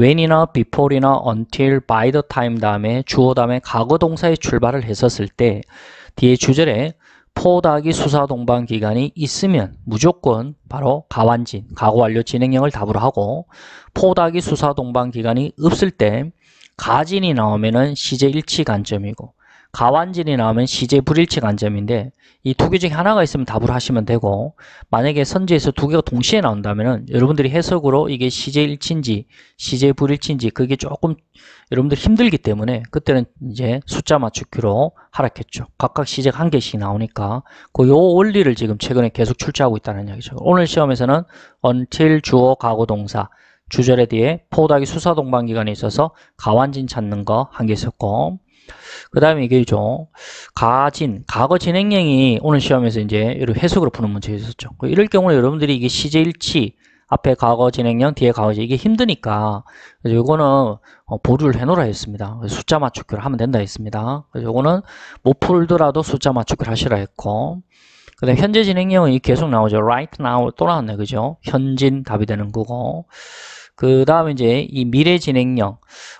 when이나 before이나 until, by the time 다음에 주어 다음에 과거 동사의 출발을 했었을 때 뒤에 주절에 포닥이 수사 동반 기간이 있으면 무조건 바로 가완진, 가거 완료 진행형을 답으로 하고 포닥이 수사 동반 기간이 없을 때 가진이 나오면은 시제 일치 관점이고 가완진이 나오면 시제 불일치 관점인데이 두 개 중에 하나가 있으면 답을 하시면 되고 만약에 선지에서 두 개가 동시에 나온다면 여러분들이 해석으로 이게 시제 일치인지 시제 불일치인지 그게 조금 여러분들 힘들기 때문에 그때는 이제 숫자 맞추기로 하락했죠. 각각 시제가 한 개씩 나오니까 그 요 원리를 지금 최근에 계속 출제하고 있다는 이야기죠. 오늘 시험에서는 until 주어 가고 동사 주절에 대해 포닥이 수사동반기간에 있어서 가완진 찾는 거 한 개 있었고 그 다음에 이게 죠 가진, 과거 진행형이 오늘 시험에서 이제 이렇 해석으로 푸는 문제 있었죠. 그 이럴 경우는 여러분들이 이게 시제일치, 앞에 과거 진행형, 뒤에 과거 진 이게 힘드니까 그래서 이거는 어, 보류를 해놓으라 했습니다. 숫자 맞추기를 하면 된다 했습니다. 그래서 이거는 못 풀더라도 숫자 맞추기를 하시라 했고 그 다음에 현재 진행형은 계속 나오죠. right now 또 나왔네. 그죠? 현진 답이 되는 거고 그 다음에 이제 이 미래 진행형,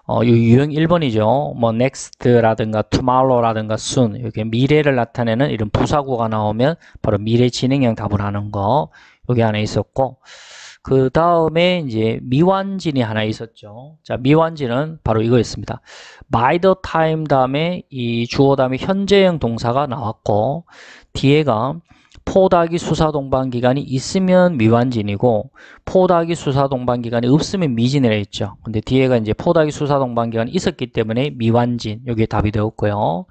어, 요 유형 1번이죠. 뭐 next라든가 tomorrow라든가 soon 이렇게 미래를 나타내는 이런 부사구가 나오면 바로 미래 진행형 답을 하는 거 여기 안에 있었고 그 다음에 이제 미완진이 하나 있었죠. 자, 미완진은 바로 이거였습니다. by the time 다음에 이 주어 다음에 현재형 동사가 나왔고 뒤에가 포닥이 수사동반기간이 있으면 미완진이고 포닥이 수사동반기간이 없으면 미진이라 했죠. 근데 뒤에가 이제 포닥이 수사동반기간이 있었기 때문에 미완진 여기에 답이 되었고요.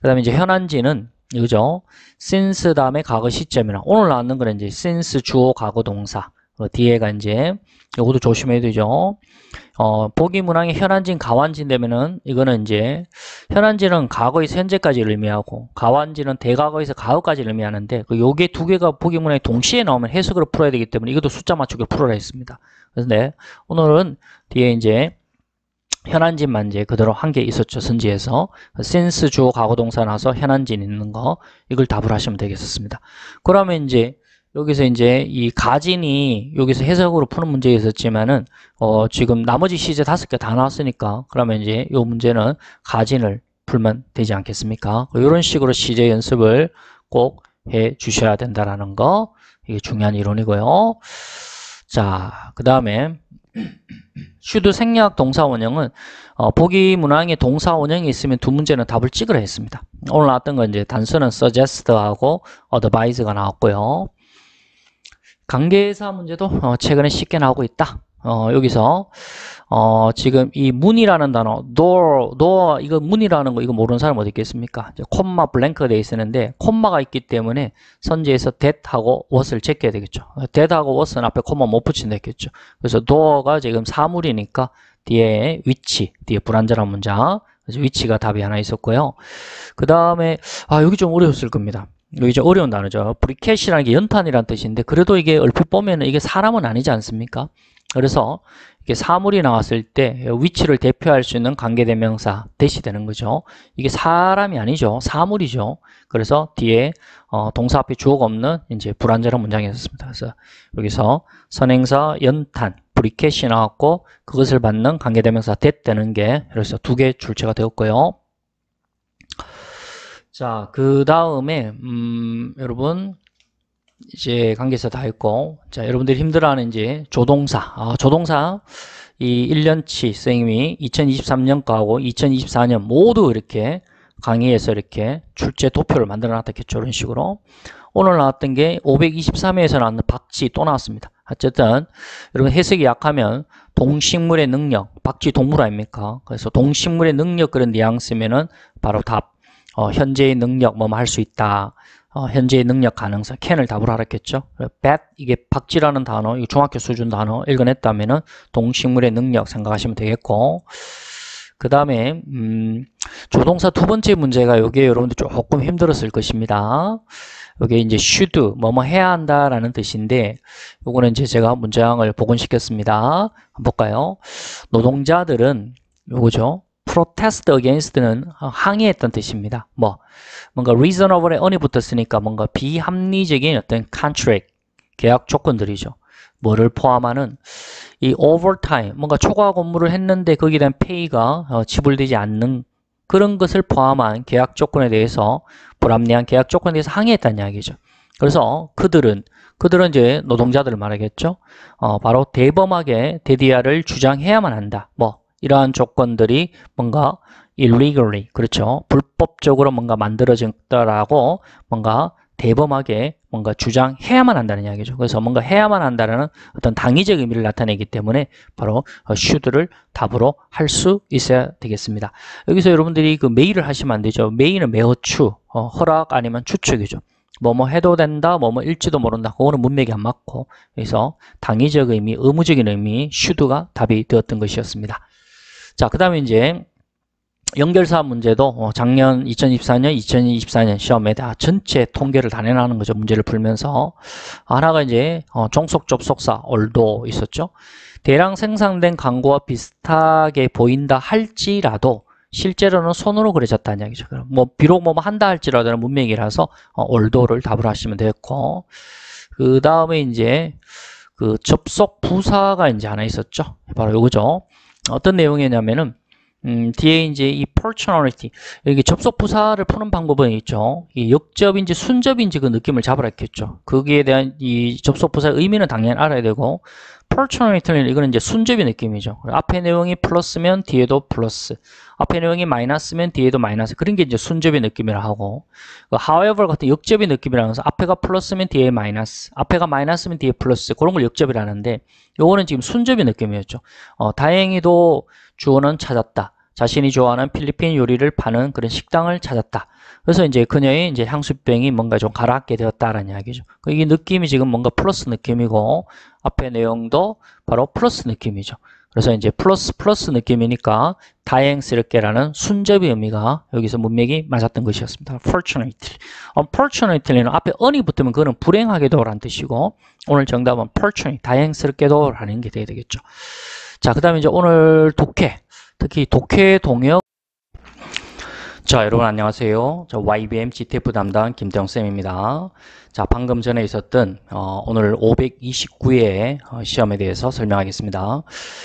그 다음에 이제 현안진은 이거죠 since 다음에 과거 시점이나 오늘 나왔는 거는 이제 since 주어 과거 동사 어, 뒤에 간제 요것도 조심해야 되죠 어, 보기 문항이 현안진 가완진 되면은 이거는 이제 현안진은 과거에서 현재까지를 의미하고 가완진은 대과거에서 가후까지를 의미하는데 그 요게 두 개가 보기 문항이 동시에 나오면 해석으로 풀어야 되기 때문에 이것도 숫자 맞추기로 풀어라 했습니다 그런데 네, 오늘은 뒤에 이제 현안진 만재 그대로 한 개 있었죠 선지에서 센스 주어 과거동사 나서 현안진 있는 거 이걸 답을 하시면 되겠습니다 그러면 이제 여기서 이제 이 가진이 여기서 해석으로 푸는 문제에 있었지만은 어 지금 나머지 시제 다섯 개 다 나왔으니까 그러면 이제 요 문제는 가진을 풀면 되지 않겠습니까? 이런 식으로 시제 연습을 꼭 해 주셔야 된다라는 거 이게 중요한 이론이고요. 자, 그 다음에 <clears throat> 슈드 생략 동사 원형은 어, 보기 문항에 동사 원형이 있으면 두 문제는 답을 찍으라 했습니다. 오늘 나왔던 건 이제 단순한 suggest하고 advise가 나왔고요. 관계사 문제도 어, 최근에 쉽게 나오고 있다. 어, 여기서 어, 지금 이 문이라는 단어 door, door 이거 문이라는 거 이거 모르는 사람 어디 있겠습니까? 콤마 블랭크가 되어 있는데 콤마가 있기 때문에 선제에서 that하고 was를 제껴야 되겠죠. that하고 was는 앞에 콤마 못 붙인다 했겠죠. 그래서 door가 지금 사물이니까 뒤에 위치, 뒤에 불안전한 문장 그래서 위치가 답이 하나 있었고요. 그 다음에 아 여기 좀 어려웠을 겁니다. 이거 이제 어려운 단어죠. 브리켓이라는 게 연탄이라는 뜻인데 그래도 이게 얼핏 보면 은 이게 사람은 아니지 않습니까? 그래서 이게 사물이 나왔을 때 위치를 대표할 수 있는 관계대명사 대시되는 거죠. 이게 사람이 아니죠. 사물이죠. 그래서 뒤에 어, 동사 앞에 주어가 없는 이제 불완전한 문장이 있었습니다. 그래서 여기서 선행사 연탄 브리켓이 나왔고 그것을 받는 관계대명사 대다는게 그래서 두 개 출제가 되었고요. 자, 그 다음에 음, 여러분 이제 관계사 다 했고 자, 여러분들이 힘들어하는 이제 조동사. 아, 조동사 이 1년치 선생님이 2023년 거하고 2024년 모두 이렇게 강의에서 이렇게 출제 도표를 만들어 놨다겠죠. 이런 식으로. 오늘 나왔던 게 523회에서 나왔는 박쥐 또 나왔습니다. 어쨌든 여러분 해석이 약하면 동식물의 능력, 박쥐 동물 아닙니까? 그래서 동식물의 능력 그런 뉘앙스면은 바로 답 어, 현재의 능력 뭐 뭐 할 수 있다. 어, 현재의 능력 가능성 캔을 답을 알았겠죠. bet 이게 박쥐라는 단어, 이 중학교 수준 단어 읽어냈다면은 동식물의 능력 생각하시면 되겠고. 그 다음에 음, 조동사 두 번째 문제가 여기에 여러분들 조금 힘들었을 것입니다. 여기 이제 should 뭐뭐 해야 한다라는 뜻인데 요거는 이제 제가 문장을 복원시켰습니다. 한번 볼까요? 노동자들은 요거죠. protest against는 항의했던 뜻입니다. 뭐 뭔가 reasonable에 언이 붙었으니까 뭔가 비합리적인 어떤 contract 계약 조건들이죠. 뭐를 포함하는 이 overtime 뭔가 초과 근무를 했는데 거기에 대한 페이가 어, 지불되지 않는 그런 것을 포함한 계약 조건에 대해서 불합리한 계약 조건에 대해서 항의했다는 이야기죠. 그래서 그들은 그들은 이제 노동자들을 말하겠죠. 어, 바로 대범하게 데디아를 주장해야만 한다. 뭐 이러한 조건들이 뭔가 illegally, 그렇죠. 불법적으로 뭔가 만들어졌다라고 뭔가 대범하게 뭔가 주장해야만 한다는 이야기죠. 그래서 뭔가 해야만 한다는 어떤 당위적 의미를 나타내기 때문에 바로 어, 슈드를 답으로 할 수 있어야 되겠습니다. 여기서 여러분들이 그 메일을 하시면 안 되죠. 메일은 매어추, 어, 허락 아니면 추측이죠. 뭐뭐 해도 된다, 뭐뭐 일지도 모른다. 그거는 문맥이 안 맞고 그래서 당위적 의미, 의무적인 의미 슈드가 답이 되었던 것이었습니다. 자, 그 다음에 이제 연결사 문제도 어, 작년 2024년, 2024년 시험에 다 전체 통계를 다 내놔는 거죠. 문제를 풀면서. 하나가 이제 어, 종속 접속사, 얼도 있었죠. 대량 생산된 광고와 비슷하게 보인다 할지라도 실제로는 손으로 그려졌다는 이야기죠. 그럼 뭐 비록 뭐 한다 할지라도 문맥이라서 어, 얼도를 답을 하시면 됐고그 다음에 이제 그 접속 부사가 이제 하나 있었죠. 바로 이거죠. 어떤 내용이냐면은 음, 뒤에 이제 이 personality 여기 접속 부사를 푸는 방법은 있죠. 이 역접인지 순접인지 그 느낌을 잡으라 했겠죠. 거기에 대한 이 접속 부사의 의미는 당연히 알아야 되고 a l t e r n a l 이거는 이제 순접의 느낌이죠. 앞에 내용이 플러스면 뒤에도 플러스, 앞에 내용이 마이너스면 뒤에도 마이너스. 그런 게 이제 순접의 느낌이라 하고, 그 however 같은 역접의 느낌이라면서 앞에가 플러스면 뒤에 마이너스, 앞에가 마이너스면 뒤에 플러스 그런 걸 역접이라는데, 요거는 지금 순접의 느낌이었죠. 어, 다행히도 주어는 찾았다. 자신이 좋아하는 필리핀 요리를 파는 그런 식당을 찾았다. 그래서 이제 그녀의 이제 향수병이 뭔가 좀 가라앉게 되었다라는 이야기죠. 그 이게 느낌이 지금 뭔가 플러스 느낌이고 앞에 내용도 바로 플러스 느낌이죠. 그래서 이제 플러스 플러스 느낌이니까 다행스럽게라는 순접의 의미가 여기서 문맥이 맞았던 것이었습니다. fortunately. unfortunately는 앞에 언이 붙으면 그거는 불행하게도 라는 뜻이고 오늘 정답은 fortunately, 다행스럽게도 라는 게 되게 되겠죠. 자, 그 다음에 이제 오늘 독해. 특히 독해 동역 자 여러분 안녕하세요 저 YBM GTF 담당 김태형쌤입니다 자 방금 전에 있었던 어, 오늘 529회 어, 시험에 대해서 설명하겠습니다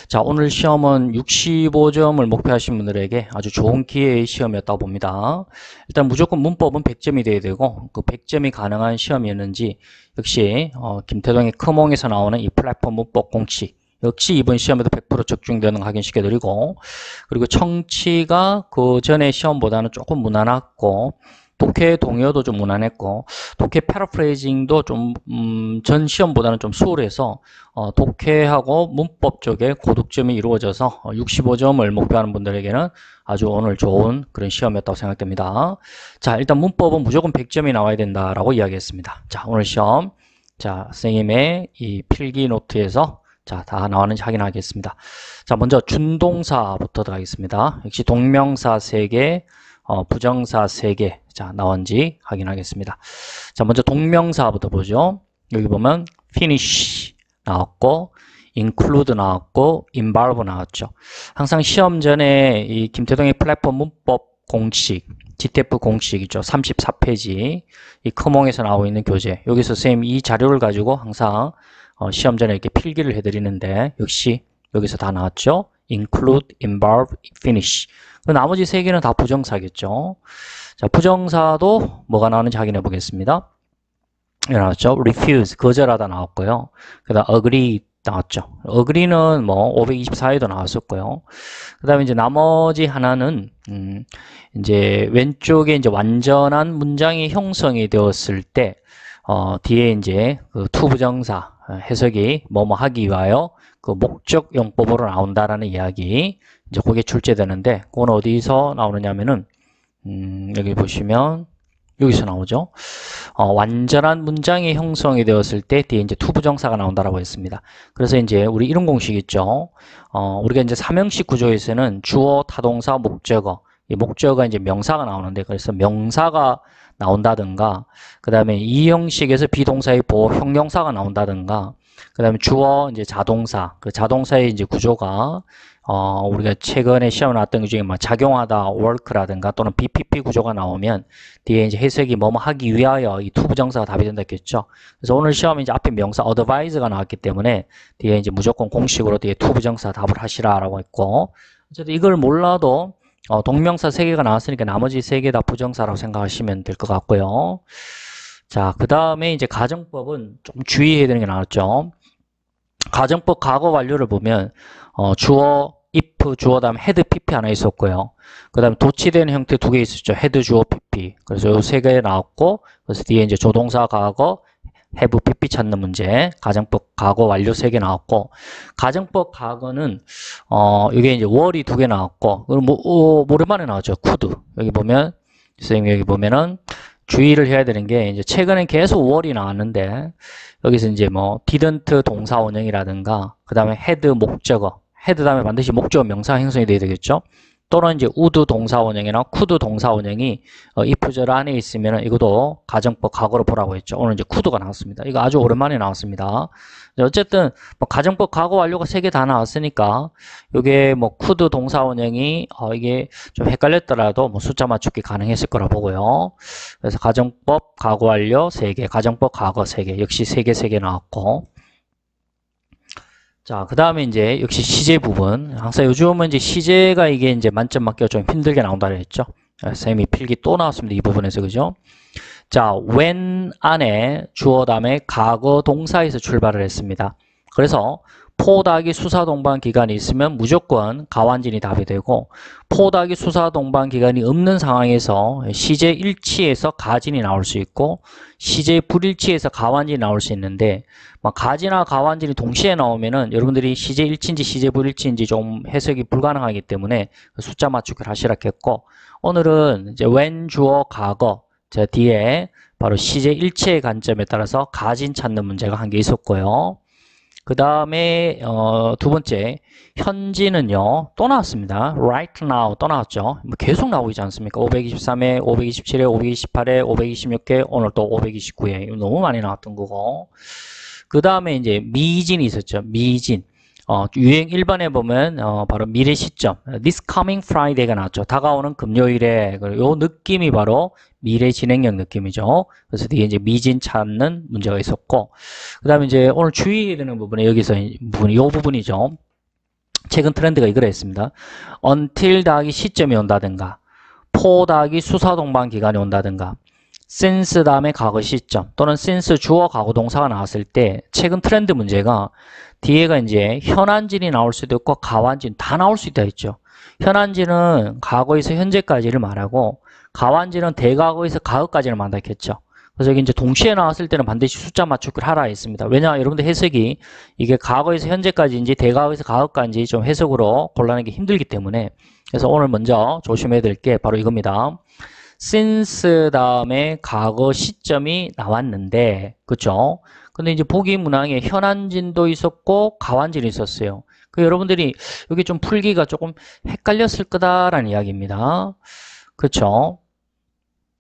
자 오늘 시험은 65점을 목표하신 분들에게 아주 좋은 기회의 시험이었다고 봅니다 일단 무조건 문법은 100점이 돼야 되고 그 100점이 가능한 시험이었는지 역시 어, 김태동의 크몽에서 나오는 이 플랫폼 문법 공식 역시 이번 시험에도 100% 적중되는 확인시켜드리고 그리고 청취가 그 전에 시험보다는 조금 무난했고 독해 동요도 좀 무난했고 독해 패러프레이징도 좀전 음, 시험보다는 좀 수월해서 어, 독해하고 문법 쪽에 고득점이 이루어져서 65점을 어, 목표하는 분들에게는 아주 오늘 좋은 그런 시험이었다고 생각됩니다. 자 일단 문법은 무조건 100점이 나와야 된다라고 이야기했습니다. 자 오늘 시험 자 선생님의 이 필기 노트에서 자, 다 나왔는지 확인하겠습니다. 자, 먼저 준동사부터 들어가겠습니다. 역시 동명사 3개, 어, 부정사 3개, 자, 나온지 확인하겠습니다. 자, 먼저 동명사부터 보죠. 여기 보면 finish 나왔고, include 나왔고, involve 나왔죠. 항상 시험 전에 이 김태동의 플랫폼 문법 공식, GTF 공식이죠. 34페이지 이 크몽에서 나오고 있는 교재. 여기서 선생님 이 자료를 가지고 항상 어, 시험 전에 이렇게 필기를 해드리는데 역시 여기서 다 나왔죠? include, involve, finish 그 나머지 세 개는 다 부정사겠죠 자 부정사도 뭐가 나오는지 확인해 보겠습니다 나왔죠? refuse, 거절하다 나왔고요 그 다음 agree 나왔죠 agree는 뭐 524에도 나왔었고요 그 다음에 이제 나머지 하나는 음, 이제 왼쪽에 이제 완전한 문장이 형성이 되었을 때 어, 뒤에 이제 그 투부정사 해석이 뭐뭐 하기 위하여 그 목적 용법으로 나온다라는 이야기 이제 거기에 출제되는데 그건 어디서 나오느냐면은 음, 여기 보시면 여기서 나오죠. 어, 완전한 문장이 형성이 되었을 때 뒤에 이제 투부정사가 나온다라고 했습니다. 그래서 이제 우리 이런 공식 있죠. 어, 우리가 이제 삼형식 구조에서는 주어, 타동사, 목적어. 이 목적어가 이제 명사가 나오는데 그래서 명사가 나온다든가 그 다음에 이 형식에서 비동사의 보호 형용사가 나온다든가 그 다음에 주어 이제 자동사 그 자동사의 이제 구조가 어 우리가 최근에 시험 나왔던 것 중에 막 뭐 작용하다 work라든가 또는 BPP 구조가 나오면 뒤에 이제 해석이 뭐뭐 하기 위하여 이 투부정사가 답이 된다 했겠죠 그래서 오늘 시험에 이제 앞에 명사 advise가 나왔기 때문에 뒤에 이제 무조건 공식으로 뒤에 투부정사 답을 하시라라고 했고 어쨌든 이걸 몰라도 어, 동명사 3개가 나왔으니까 나머지 3개 다 부정사라고 생각하시면 될 것 같고요. 자, 그 다음에 이제 가정법은 좀 주의해야 되는 게 나왔죠. 가정법 과거 완료를 보면 어, 주어, if, 주어 다음 헤드 pp 하나 있었고요. 그 다음에 도치되 형태 두 개 있었죠. 헤드 주어 pp. 그래서 요 세개 나왔고 그래서 뒤에 이제 조동사 과거, 해부 PP 찾는 문제, 가정법 과거 완료 3개 나왔고 가정법 과거는 어 이게 이제 월이 2개 나왔고 그리고 뭐, 어, 뭐 오랜만에 나왔죠. 쿠드. 여기 보면 선생님 여기 보면은 주의를 해야 되는 게 이제 최근엔 계속 월이 나왔는데 여기서 이제 뭐 didn't 동사 원형이라든가 그다음에 head 목적어 헤드 다음에 반드시 목적어 명사 행성이 돼야 되겠죠. 또는 이제 우드 동사원형이나 쿠드 동사원형이 어, 이프절 안에 있으면 이것도 가정법 과거로 보라고 했죠. 오늘 이제 쿠드가 나왔습니다. 이거 아주 오랜만에 나왔습니다. 네, 어쨌든 뭐 가정법 과거 완료가 세 개 다 나왔으니까 이게 뭐 쿠드 동사원형이 어, 이게 좀 헷갈렸더라도 뭐 숫자 맞추기 가능했을 거라 보고요. 그래서 가정법 과거 완료 세개 가정법 과거 세개 역시 세 개 세 개 나왔고 자, 그 다음에 이제 역시 시제 부분. 항상 요즘은 이제 시제가 이게 이제 만점 맞기가 좀 힘들게 나온다 그랬죠. 예, 쌤이 필기 또 나왔습니다. 이 부분에서 그죠? 자, when 안에 주어 다음에 과거 동사에서 출발을 했습니다. 그래서 포닥이 수사동반 기간이 있으면 무조건 가완진이 답이 되고 포닥이 수사동반 기간이 없는 상황에서 시제 일치에서 가진이 나올 수 있고 시제 불일치에서 가완진이 나올 수 있는데 뭐 가진나 가완진이 동시에 나오면은 여러분들이 시제 일치인지 시제 불일치인지 좀 해석이 불가능하기 때문에 그 숫자 맞추기를 하시라겠고 오늘은 이제 웬 주어 과거 제 뒤에 바로 시제 일치의 관점에 따라서 가진 찾는 문제가 한 게 있었고요. 그 다음에 어, 두 번째 현지는요 또 나왔습니다 right now 또 나왔죠 뭐 계속 나오지 않습니까 523에 527에 528에 5 2 6에 오늘 또 529에 너무 많이 나왔던 거고 그 다음에 이제 미진이 있었죠 미진 어, 유행 1번에 보면 어, 바로 미래 시점 This coming Friday가 나왔죠 다가오는 금요일에 요 느낌이 바로 미래 진행형 느낌이죠 그래서 뒤에 이제 미진 찾는 문제가 있었고 그 다음에 이제 오늘 주의해야 되는 부분에 여기서 이 부분이 요 부분이죠 최근 트렌드가 이거랬습니다 until 다하기 시점이 온다든가 포 다하기 수사동반 기간이 온다든가 since 다음에 과거 시점 또는 since 주어 과거 동사가 나왔을 때 최근 트렌드 문제가 뒤에가 이제 현안진이 나올 수도 있고 가완진 다 나올 수 있다 했죠. 현안진은 과거에서 현재까지를 말하고 가완진은 대과거에서 가을까지를 말한다 했죠. 그래서 이제 동시에 나왔을 때는 반드시 숫자 맞추기를 하라 했습니다. 왜냐 여러분들 해석이 이게 과거에서 현재까지인지 대과거에서 가을까지인지 좀 해석으로 골라내기 힘들기 때문에 그래서 오늘 먼저 조심해야 될 게 바로 이겁니다. since 다음에 과거 시점이 나왔는데 그쵸 근데 이제 보기 문항에 현안진도 있었고 가완진이 있었어요. 그 여러분들이 여기 좀 풀기가 조금 헷갈렸을 거다라는 이야기입니다. 그렇죠?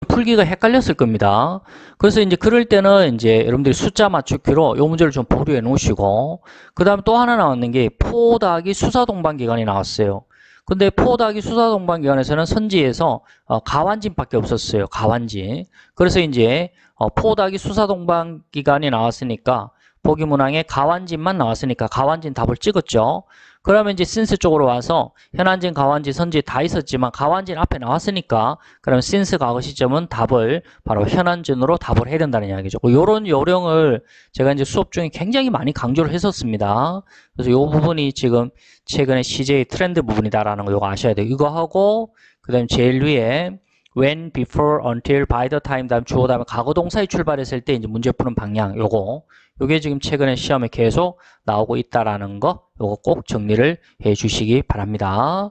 풀기가 헷갈렸을 겁니다. 그래서 이제 그럴 때는 이제 여러분들이 숫자 맞추기로 이 문제를 좀 보류해 놓으시고 그 다음에 또 하나 나왔는 게 포닥이 수사동반기간이 나왔어요. 근데 포닥이 수사동반기관에서는 선지에서 어, 가완진밖에 없었어요. 가완진. 그래서 이제 어, 포닥이 수사동반기관이 나왔으니까 보기문항에 가완진만 나왔으니까 가완진 답을 찍었죠. 그러면 이제 since 쪽으로 와서 현안진 가완진, 선지 다 있었지만 가완진 앞에 나왔으니까 그럼 since 과거 시점은 답을 바로 현안진으로 답을 해야 된다는 이야기죠. 뭐 요런 요령을 제가 이제 수업 중에 굉장히 많이 강조를 했었습니다. 그래서 요 부분이 지금 최근에 CJ 트렌드 부분이다라는 거 요거 아셔야 돼요. 이거 하고 그다음 제일 위에 when, before, until, by the time 다음 주어 다음에 과거 동사에 출발했을 때 이제 문제 푸는 방향 요거 이게 지금 최근에 시험에 계속 나오고 있다라는 거이거꼭 정리를 해 주시기 바랍니다.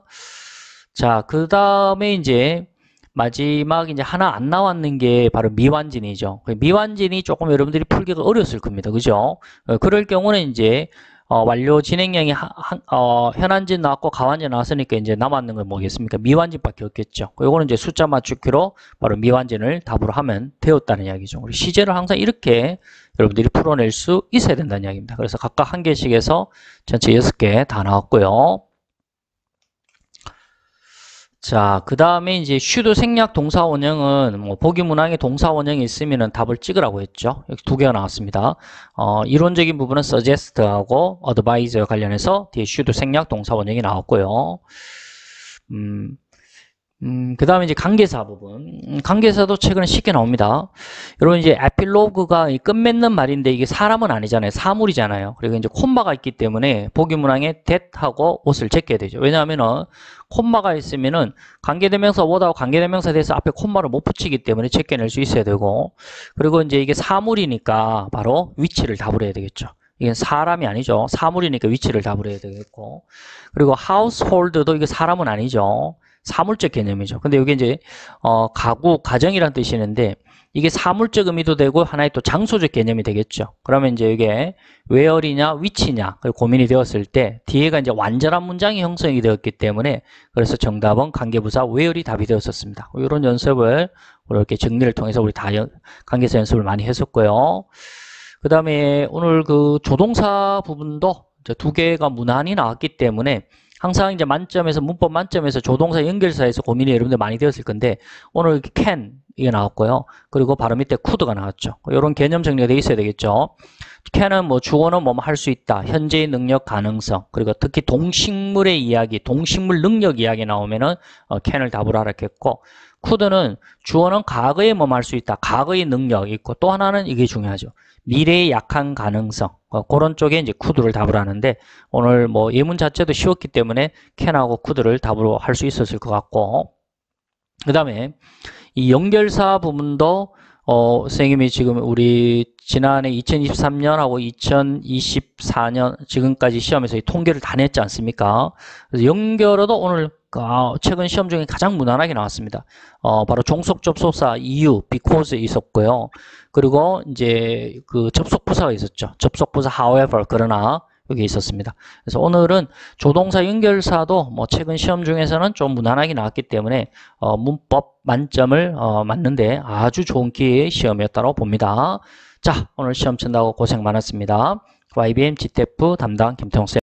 자, 그 다음에 이제 마지막 이제 하나 안 나왔는 게 바로 미완진이죠. 미완진이 조금 여러분들이 풀기가 어려웠을 겁니다. 그죠? 어, 그럴 경우는 이제 어, 완료 진행량이 한, 어, 현안진 나왔고 가완진 나왔으니까 이제 남았는 건 뭐겠습니까? 미완진밖에 없겠죠. 요거는 이제 숫자 맞추기로 바로 미완진을 답으로 하면 되었다는 이야기죠. 우리 시제를 항상 이렇게 여러분들이 풀어낼 수 있어야 된다는 이야기입니다. 그래서 각각 한 개씩 해서 전체 6개 다 나왔고요. 자, 그 다음에 이제 슈드 생략 동사 원형은 뭐 보기 문항에 동사 원형이 있으면 답을 찍으라고 했죠. 여기 두 개가 나왔습니다. 어, 이론적인 부분은 suggest하고 advise와 관련해서 뒤에 슈드 생략 동사 원형이 나왔고요. 음, 음, 그 다음에 이제 관계사 부분. 음, 관계사도 최근에 쉽게 나옵니다. 여러분 이제 에필로그가 끝맺는 말인데 이게 사람은 아니잖아요. 사물이잖아요. 그리고 이제 콤마가 있기 때문에 보기문항에 that하고 옷을 제껴야 되죠. 왜냐하면은 콤마가 있으면은 관계대명사 what하고 관계대명사에 대해서 앞에 콤마를 못 붙이기 때문에 제껴낼 수 있어야 되고 그리고 이제 이게 사물이니까 바로 위치를 답을 해야 되겠죠. 이건 사람이 아니죠. 사물이니까 위치를 답을 해야 되겠고. 그리고 household도 이게 사람은 아니죠. 사물적 개념이죠. 근데 여기 이제 어, 가구, 가정이란 뜻이 있는데 이게 사물적 의미도 되고 하나의 또 장소적 개념이 되겠죠. 그러면 이제 이게 외열이냐 위치냐 고민이 되었을 때 뒤에가 이제 완전한 문장이 형성이 되었기 때문에 그래서 정답은 관계부사 외열이 답이 되었었습니다. 이런 연습을 이렇게 정리를 통해서 우리 다 관계사 연습을 많이 했었고요. 그 다음에 오늘 그 조동사 부분도 두 개가 무난히 나왔기 때문에 항상 이제 만점에서 문법 만점에서 조동사 연결사에서 고민이 여러분들 많이 되었을 건데 오늘 can 이게 나왔고요. 그리고 바로 밑에 could가 나왔죠. 이런 개념 정리가 돼 있어야 되겠죠. can은 뭐 주어는 뭐 할 수 있다. 현재의 능력 가능성. 그리고 특히 동식물의 이야기, 동식물 능력 이야기 나오면은 어, can을 답으로 하라 겠고 쿠드는 주어는 과거에 머할수 있다. 과거의 능력 이 있고 또 하나는 이게 중요하죠. 미래의 약한 가능성. 어, 그런 쪽에 이제 쿠드를 답을 하는데 오늘 뭐 예문 자체도 쉬웠기 때문에 캔하고 쿠드를 답으로 할 수 있었을 것 같고 그 다음에 이 연결사 부분도 어, 선생님이 지금 우리 지난해 2023년하고 2024년 지금까지 시험에서 이 통계를 다 냈지 않습니까? 그래서 연결어도 오늘 그, 아, 최근 시험 중에 가장 무난하게 나왔습니다. 어, 바로 종속 접속사 이유 because에 있었고요. 그리고 이제 그 접속 부사가 있었죠. 접속 부사 however 그러나 여기 있었습니다. 그래서 오늘은 조동사 연결사도 뭐 최근 시험 중에서는 좀 무난하게 나왔기 때문에 어, 문법 만점을 어, 맞는데 아주 좋은 기회의 시험이었다고 봅니다. 자 오늘 시험 친다고 고생 많았습니다. YBM GTF 담당 김태홍 쌤